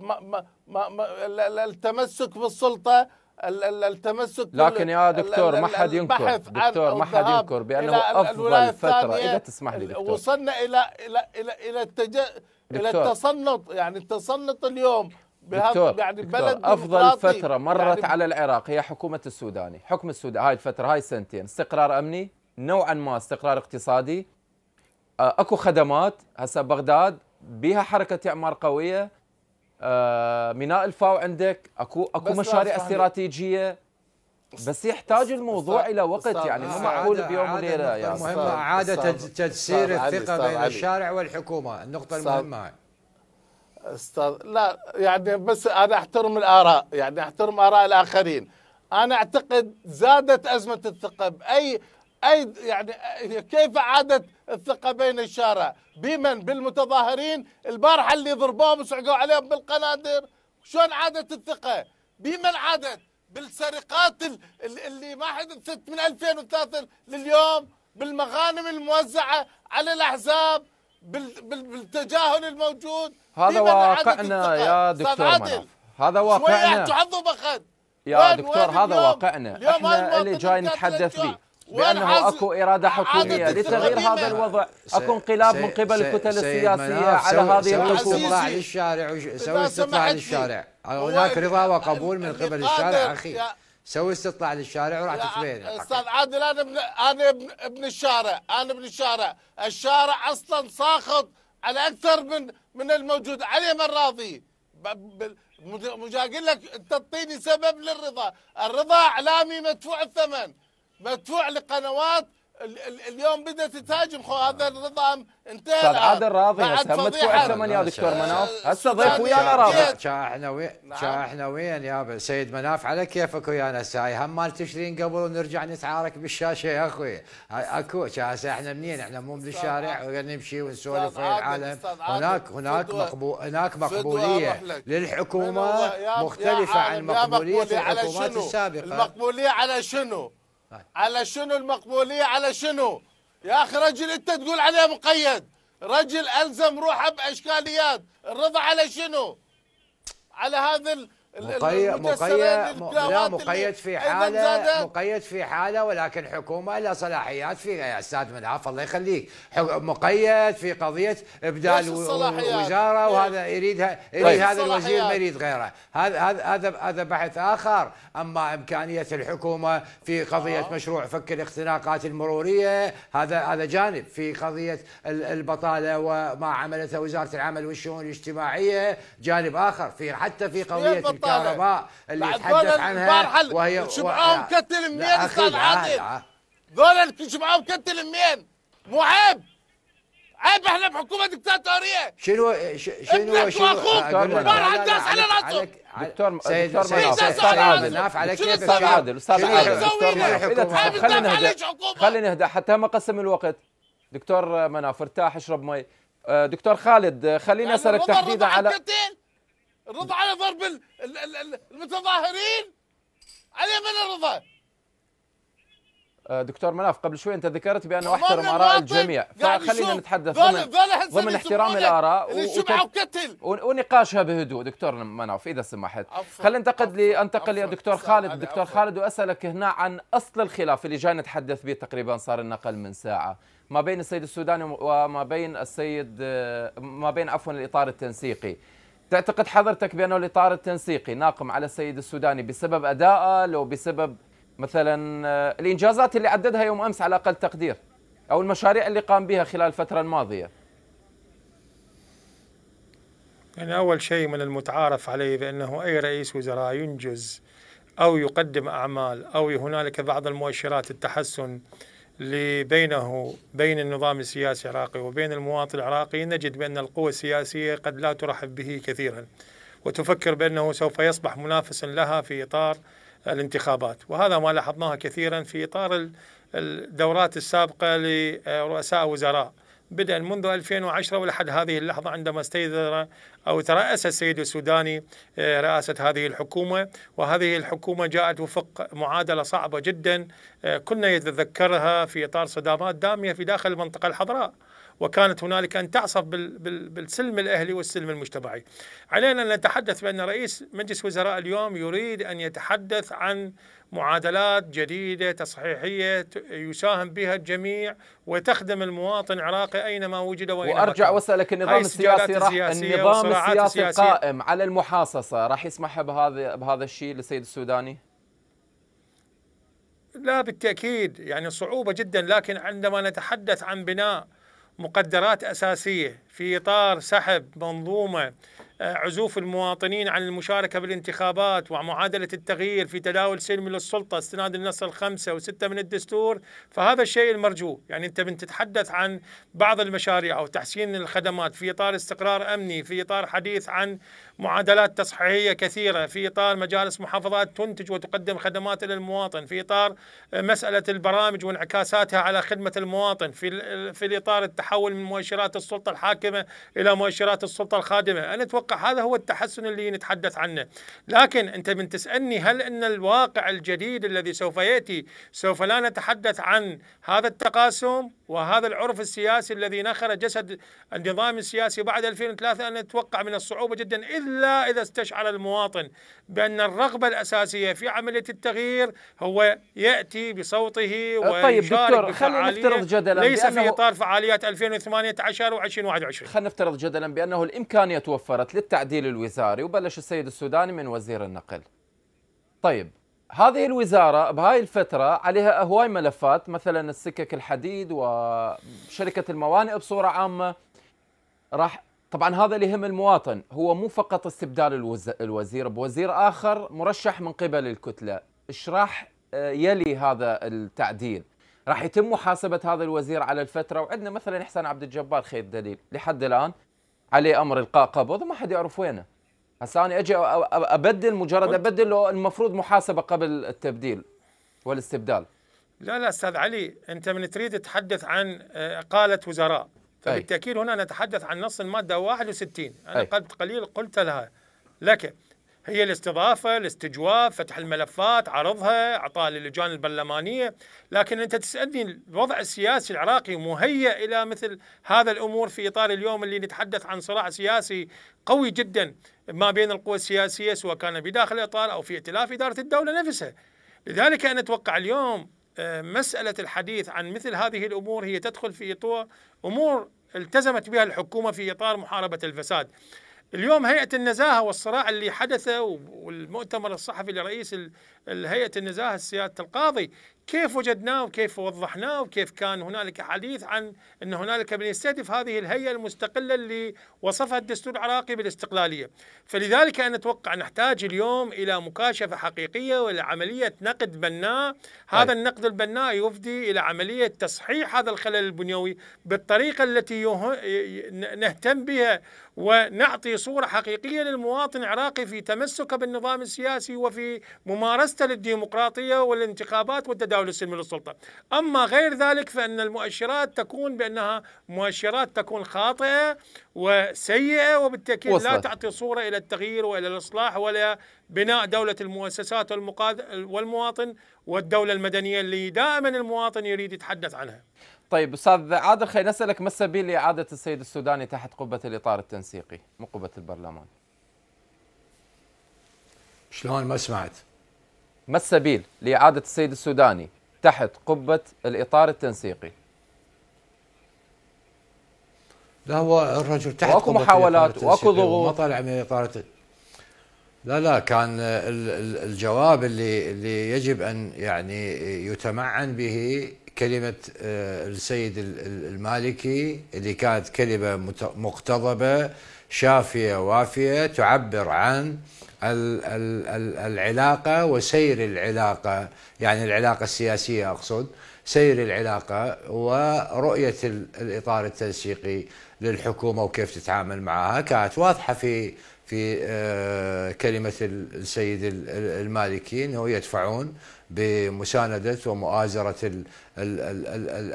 ما ما ما التمسك بالسلطه التمسك لكن يا دكتور ما حد ينكر دكتور ما حد ينكر بانه افضل فتره اذا تسمح لي دكتور وصلنا الى الى الى الى, التج... الى التصنط يعني التصنط اليوم دكتور, يعني البلد دكتور افضل فتره مرت يعني على العراق هي حكومه السوداني حكم السودان هاي الفتره هاي السنتين استقرار امني نوعا ما استقرار اقتصادي آه، اكو خدمات هسه بغداد بها حركه اعمار قويه آه، ميناء الفاو عندك اكو اكو مشاريع استراتيجيه بس يحتاج الموضوع الى وقت يعني مو معقول بيوم وليله يعني مهمه اعاده تجسير الثقه بين الشارع والحكومه النقطه المهمه استاذ لا يعني بس انا احترم الاراء يعني احترم اراء الاخرين انا اعتقد زادت ازمه الثقه باي اي يعني كيف عادت الثقه بين الشارع؟ بمن؟ بالمتظاهرين البارحه اللي ضربوهم وسحقوا عليهم بالقنادر شلون عادت الثقه؟ بمن عادت؟ بالسرقات اللي ما حدثت من 2003 لليوم بالمغانم الموزعه على الاحزاب بالتجاهل الموجود هذا واقعنا يا دكتور مناف هذا واقعنا تعذب اخذ يا دكتور هذا واقعنا احنا اللي جاي نتحدث به بانه اكو اراده حكوميه لتغيير هذا الوضع اكو انقلاب من قبل الكتل السياسيه على هذه الحكومه للشارع سوي استطلاع للشارع هناك رضا وقبول من قبل الشارع اخي سوي استطلاع للشارع وراح تتبين استاذ عادل انا ابن انا ابن, الشارع انا ابن الشارع الشارع اصلا ساخط على اكثر من من الموجود عليه من راضي مش اقول لك انت تعطيني سبب للرضا الرضا اعلامي مدفوع الثمن مدفوع لقنوات اليوم بدات تهاجم خو هذا النظام انتهى استاذ عادل راضي هسه هم الثمن يا دكتور مناف هسه ضيف ويانا راضي احنا وين نعم. شا احنا وين يا سيد مناف على كيفك ويانا ساي هم مال تشرين قبل ونرجع نتعارك بالشاشه يا اخوي اكو هسه احنا منين احنا مو بالشارع نمشي ونسولف في العالم هناك هناك مقبول هناك مقبوليه للحكومه مختلفه عن مقبوليه الحكومات السابقه المقبوليه على شنو طيب. على شنو المقبوليه على شنو يا اخي رجل انت تقول عليه مقيد رجل الزم روحه باشكاليات الرضا على شنو على هذا مقيد مقيد لا مقيد في حاله مقيد في حاله ولكن حكومه لها صلاحيات في يا استاذ مناف الله يخليك مقيد في قضيه ابدال وزاره إيه. وهذا يريدها يريد طيب. هذا الوزير ما يريد غيره هذا هذا هذا بحث اخر اما امكانيه الحكومه في قضيه آه. مشروع فك الاختناقات المروريه هذا هذا جانب في قضيه البطاله وما عملته وزاره العمل والشؤون الاجتماعيه جانب اخر في حتى في قضيه الكهرباء اللي تحدث عنها وهي شبعهم كتل منين استاذ عاطف دول شبعهم كتل منين مو عيب عيب احنا بحكومه دكتاتوريه شنو شنو شنو اخوك الناس على راسهم دكتور سيد دكتور مناف على كيف استاذ عادل استاذ عادل دكتور مناف خلينا نهدى خلينا نهدى حتى ما قسم الوقت دكتور مناف ارتاح اشرب مي آه، دكتور خالد خلينا اسالك تحديدا على الرضا على ضرب المتظاهرين على من الرضا آه، دكتور مناف قبل شوي انت ذكرت بانه احترم اراء الجميع فخلينا نتحدث ضمن ضمن احترام الاراء ونقاشها بهدوء دكتور مناف اذا سمحت خلينا انتقل لانتقل دكتور خالد دكتور خالد واسالك هنا عن اصل الخلاف اللي جاي نتحدث به تقريبا صار لنا اقل من ساعه ما بين السيد السوداني وما بين السيد آه، ما بين عفوا الاطار التنسيقي تعتقد حضرتك بأنه الإطار التنسيقي ناقم على السيد السوداني بسبب أدائه لو بسبب مثلا آه، الإنجازات اللي عددها يوم أمس على أقل تقدير أو المشاريع اللي قام بها خلال الفترة الماضية يعني أول شيء من المتعارف عليه بأنه أي رئيس وزراء ينجز أو يقدم أعمال أو هنالك بعض المؤشرات التحسن بينه بين النظام السياسي العراقي وبين المواطن العراقي نجد بأن القوى السياسية قد لا ترحب به كثيرا وتفكر بأنه سوف يصبح منافسا لها في إطار الانتخابات وهذا ما لاحظناه كثيرا في إطار الدورات السابقة لرؤساء وزراء بدءا منذ 2010 ولحد هذه اللحظة عندما استيذر أو ترأس السيد السوداني آه، رئاسة هذه الحكومة وهذه الحكومة جاءت وفق معادلة صعبة جدا آه، كنا يتذكرها في إطار صدامات دامية في داخل المنطقة الحضراء وكانت هنالك ان تعصف بالسلم الاهلي والسلم المجتمعي. علينا ان نتحدث بان رئيس مجلس وزراء اليوم يريد ان يتحدث عن معادلات جديدة تصحيحية يساهم بها الجميع وتخدم المواطن العراقي أينما وجد وأينما وأرجع كان. وأسألك النظام السياسي راح النظام السياسي, السياسي القائم على المحاصصة راح يسمح بهذا بهذا الشيء للسيد السوداني؟ لا بالتأكيد يعني صعوبة جدا لكن عندما نتحدث عن بناء مقدرات أساسية في إطار سحب منظومة آه، عزوف المواطنين عن المشاركة بالانتخابات ومعادلة التغيير في تداول سلمي للسلطة استناد النص الخمسة وستة من الدستور فهذا الشيء المرجو يعني أنت تتحدث عن بعض المشاريع أو تحسين الخدمات في إطار استقرار أمني في إطار حديث عن معادلات تصحيحية كثيرة في إطار مجالس محافظات تنتج وتقدم خدمات للمواطن في إطار مسألة البرامج وانعكاساتها على خدمة المواطن في, في الإطار التحول من مؤشرات السلطة الحاكمة إلى مؤشرات السلطة الخادمة أنا أتوقع هذا هو التحسن اللي نتحدث عنه لكن أنت من تسألني هل أن الواقع الجديد الذي سوف يأتي سوف لا نتحدث عن هذا التقاسم وهذا العرف السياسي الذي نخر جسد النظام السياسي بعد 2003 أنا أتوقع من الصعوبة جدا إذ إلا إذا استشعر المواطن بأن الرغبة الأساسية في عملية التغيير هو يأتي بصوته طيب دكتور خلينا نفترض جدلا ليس في إطار فعاليات 2018 و 2021 خلينا نفترض جدلا بأنه الإمكانية توفرت للتعديل الوزاري وبلش السيد السوداني من وزير النقل طيب هذه الوزارة بهاي الفترة عليها هواي ملفات مثلا السكك الحديد وشركة الموانئ بصورة عامة راح طبعا هذا اللي يهم المواطن هو مو فقط استبدال الوز... الوزير بوزير آخر مرشح من قبل الكتلة إيش راح آه، يلي هذا التعديل راح يتم محاسبة هذا الوزير على الفترة وعندنا مثلا إحسان عبد الجبار خير دليل لحد الآن عليه أمر إلقاء قبض وما حد يعرف وينه هسه أنا أجي أبدل مجرد أبدل له المفروض محاسبة قبل التبديل والاستبدال لا لا استاذ علي انت من تريد تحدث عن آه، اقاله وزراء فبالتأكيد هنا نتحدث عن نص المادة 61 أنا أي. قد قليل قلت لها لك هي الاستضافة الاستجواب فتح الملفات عرضها أعطاء للجان البرلمانية لكن أنت تسألني الوضع السياسي العراقي مهيئ إلى مثل هذا الأمور في إطار اليوم اللي نتحدث عن صراع سياسي قوي جدا ما بين القوى السياسية سواء كان بداخل الإطار أو في ائتلاف إدارة الدولة نفسها لذلك أنا أتوقع اليوم آه، مسألة الحديث عن مثل هذه الأمور هي تدخل في إطار أمور التزمت بها الحكومة في إطار محاربة الفساد اليوم هيئة النزاهة والصراع اللي حدث والمؤتمر الصحفي لرئيس هيئة النزاهة سيادة القاضي كيف وجدناه وكيف وضحناه وكيف كان هنالك حديث عن ان هنالك من يستهدف هذه الهيئه المستقله اللي وصفها الدستور العراقي بالاستقلاليه، فلذلك انا اتوقع نحتاج اليوم الى مكاشفه حقيقيه والى عمليه نقد بناء، هذا طيب. النقد البناء يفضي الى عمليه تصحيح هذا الخلل البنيوي بالطريقه التي نهتم بها ونعطي صورة حقيقية للمواطن العراقي في تمسكه بالنظام السياسي وفي ممارسته للديمقراطية والانتخابات والتداول او للسلم للسلطه اما غير ذلك فان المؤشرات تكون بانها مؤشرات تكون خاطئه وسيئه وبالتاكيد وصلت. لا تعطي صوره الى التغيير والى الاصلاح ولا بناء دوله المؤسسات والمواطن والدوله المدنيه اللي دائما المواطن يريد يتحدث عنها طيب استاذ عادل خلينا نسالك ما السبيل لاعاده السيد السوداني تحت قبه الاطار التنسيقي مو قبه البرلمان شلون ما سمعت ما السبيل لإعادة السيد السوداني تحت قبة الإطار التنسيقي؟ لا هو الرجل تحت واكو محاولات واكو ضغوط ما طالع من إطار لا لا كان الجواب اللي اللي يجب ان يعني يتمعن به كلمه آه، السيد المالكي اللي كانت كلمه مقتضبه شافيه وافيه تعبر عن العلاقة وسير العلاقة يعني العلاقة السياسية أقصد سير العلاقة ورؤية الإطار التنسيقي للحكومة وكيف تتعامل معها كانت واضحة في في آه، كلمة السيد المالكي أنه يدفعون بمساندة ومؤازرة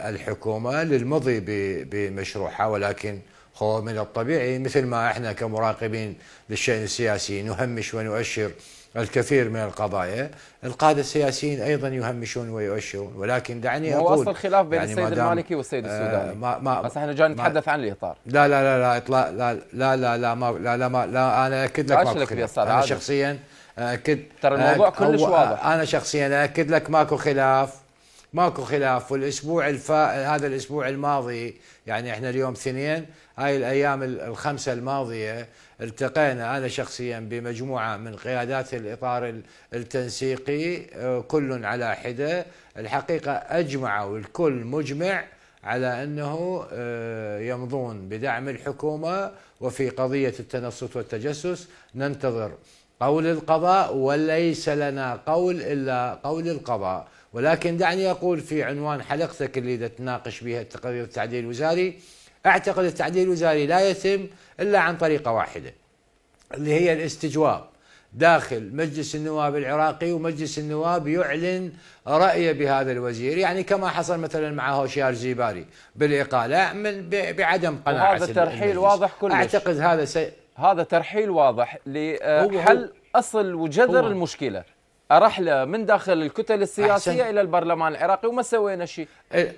الحكومة للمضي بمشروعها ولكن هو من الطبيعي مثل ما احنا كمراقبين للشأن السياسي نهمش ونؤشر الكثير من القضايا القادة السياسيين أيضا يهمشون ويؤشرون ولكن دعني أقول هو الخلاف بين يعني السيد المالكي والسيد آه، السوداني آه ما ما بس احنا جاي نتحدث عن الإطار لا لا لا لا إطلاق لا لا لا لا ما لا لا, ما لا أنا أكد لك ماكو خلاف أنا شخصيا أكد ترى الموضوع كلش واضح أنا شخصيا أكد لك ماكو خلاف ماكو خلاف والاسبوع الفا... هذا الاسبوع الماضي يعني احنا اليوم اثنين هاي الايام الخمسه الماضيه التقينا انا شخصيا بمجموعه من قيادات الاطار التنسيقي آه، كل على حده الحقيقه اجمعوا الكل مجمع على انه آه، يمضون بدعم الحكومه وفي قضيه التنصت والتجسس ننتظر قول القضاء وليس لنا قول الا قول القضاء ولكن دعني أقول في عنوان حلقتك اللي تناقش بها التقرير التعديل الوزاري أعتقد التعديل الوزاري لا يتم إلا عن طريقة واحدة اللي هي الاستجواب داخل مجلس النواب العراقي ومجلس النواب يعلن رأيه بهذا الوزير يعني كما حصل مثلا مع هوشيار زيباري بالإقالة من بعدم قناعة هذا ترحيل واضح كلش أعتقد هذا سي... هذا ترحيل واضح لحل أصل وجذر المشكلة رحله من داخل الكتل السياسيه أحسن. الى البرلمان العراقي وما سوينا شيء انا إيه،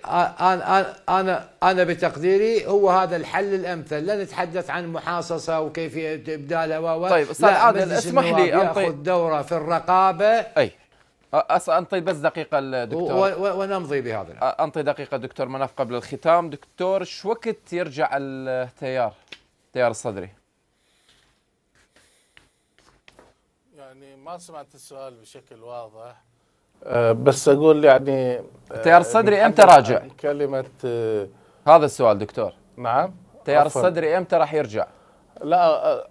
انا انا بتقديري هو هذا الحل الامثل لا نتحدث عن محاصصه وكيفيه ابدالها و طيب استاذ عادل اسمح لي انطي دوره في الرقابه اي انطي بس دقيقه الدكتور ونمضي بهذا انطي دقيقه دكتور مناف قبل الختام دكتور شو وقت يرجع التيار التيار الصدري يعني ما سمعت السؤال بشكل واضح أه، بس اقول يعني التيار أه، الصدري امتى راجع؟ كلمه أه، هذا السؤال دكتور نعم التيار الصدري امتى راح يرجع؟ لا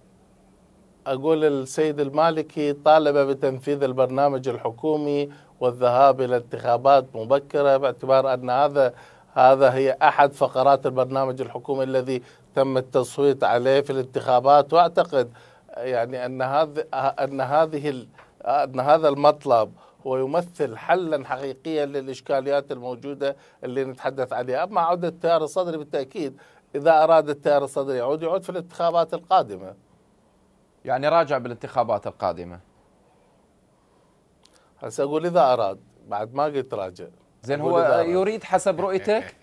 اقول السيد المالكي طالب بتنفيذ البرنامج الحكومي والذهاب الى انتخابات مبكره باعتبار ان هذا هذا هي احد فقرات البرنامج الحكومي الذي تم التصويت عليه في الانتخابات واعتقد يعني ان هذا ان هذه ان هذا المطلب هو يمثل حلا حقيقيا للاشكاليات الموجوده اللي نتحدث عليها، اما عوده التيار الصدري بالتاكيد اذا اراد التيار الصدري يعود يعود في الانتخابات القادمه. يعني راجع بالانتخابات القادمه. هسه اقول اذا اراد، بعد ما قلت راجع. زين هو يريد حسب رؤيتك؟ *laughs*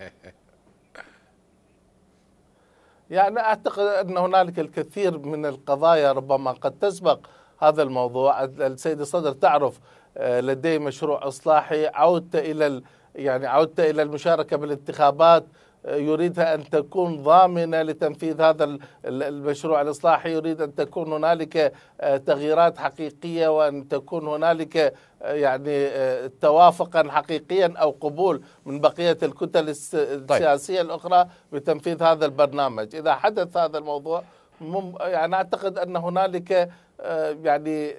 يعني اعتقد ان هنالك الكثير من القضايا ربما قد تسبق هذا الموضوع السيد الصدر تعرف آه، لديه مشروع اصلاحي عودته الى يعني عودته الى المشاركه بالانتخابات يريدها أن تكون ضامنة لتنفيذ هذا المشروع الإصلاحي يريد أن تكون هنالك آه، تغييرات حقيقية وأن تكون هنالك آه، يعني آه، توافقا حقيقيا أو قبول من بقية الكتل طيب. السياسية طيب. الأخرى بتنفيذ هذا البرنامج إذا حدث هذا الموضوع يعني أعتقد أن هنالك يعني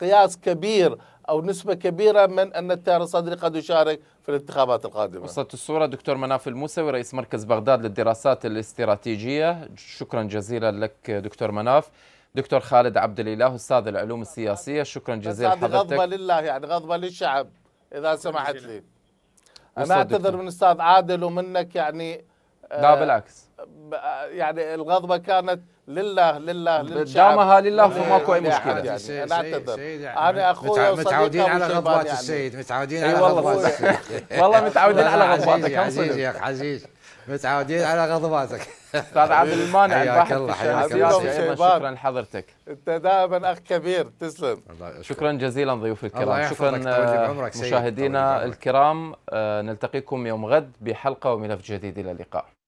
قياس كبير أو نسبة كبيرة من أن التيار الصدري قد يشارك في الانتخابات القادمة وصلت الصورة دكتور مناف الموسوي رئيس مركز بغداد للدراسات الاستراتيجية شكرا جزيلا لك دكتور مناف دكتور خالد عبد الاله استاذ العلوم السياسيه شكرا جزيلا لحضرتك يعني غضبه لله يعني غضبه للشعب اذا سمحت لي انا اعتذر من استاذ عادل ومنك يعني لا آه، بالعكس آه، يعني الغضبه كانت لله لله دامها لله فماكو اي يعني مشكله يعني لا اعتذر يعني انا اخوي متعودين على غضبات يعني. السيد متعودين على غضبات السيد والله متعودين على غضباتك عزيز يا اخ عزيز متعودين على غضباتك استاذ عبد المانع حياك الله حياك الله شكرا لحضرتك انت دائما اخ كبير تسلم شكرا جزيلا ضيوفي الكرام شكرا مشاهدينا الكرام آه، نلتقيكم يوم غد بحلقه وملف جديد الى اللقاء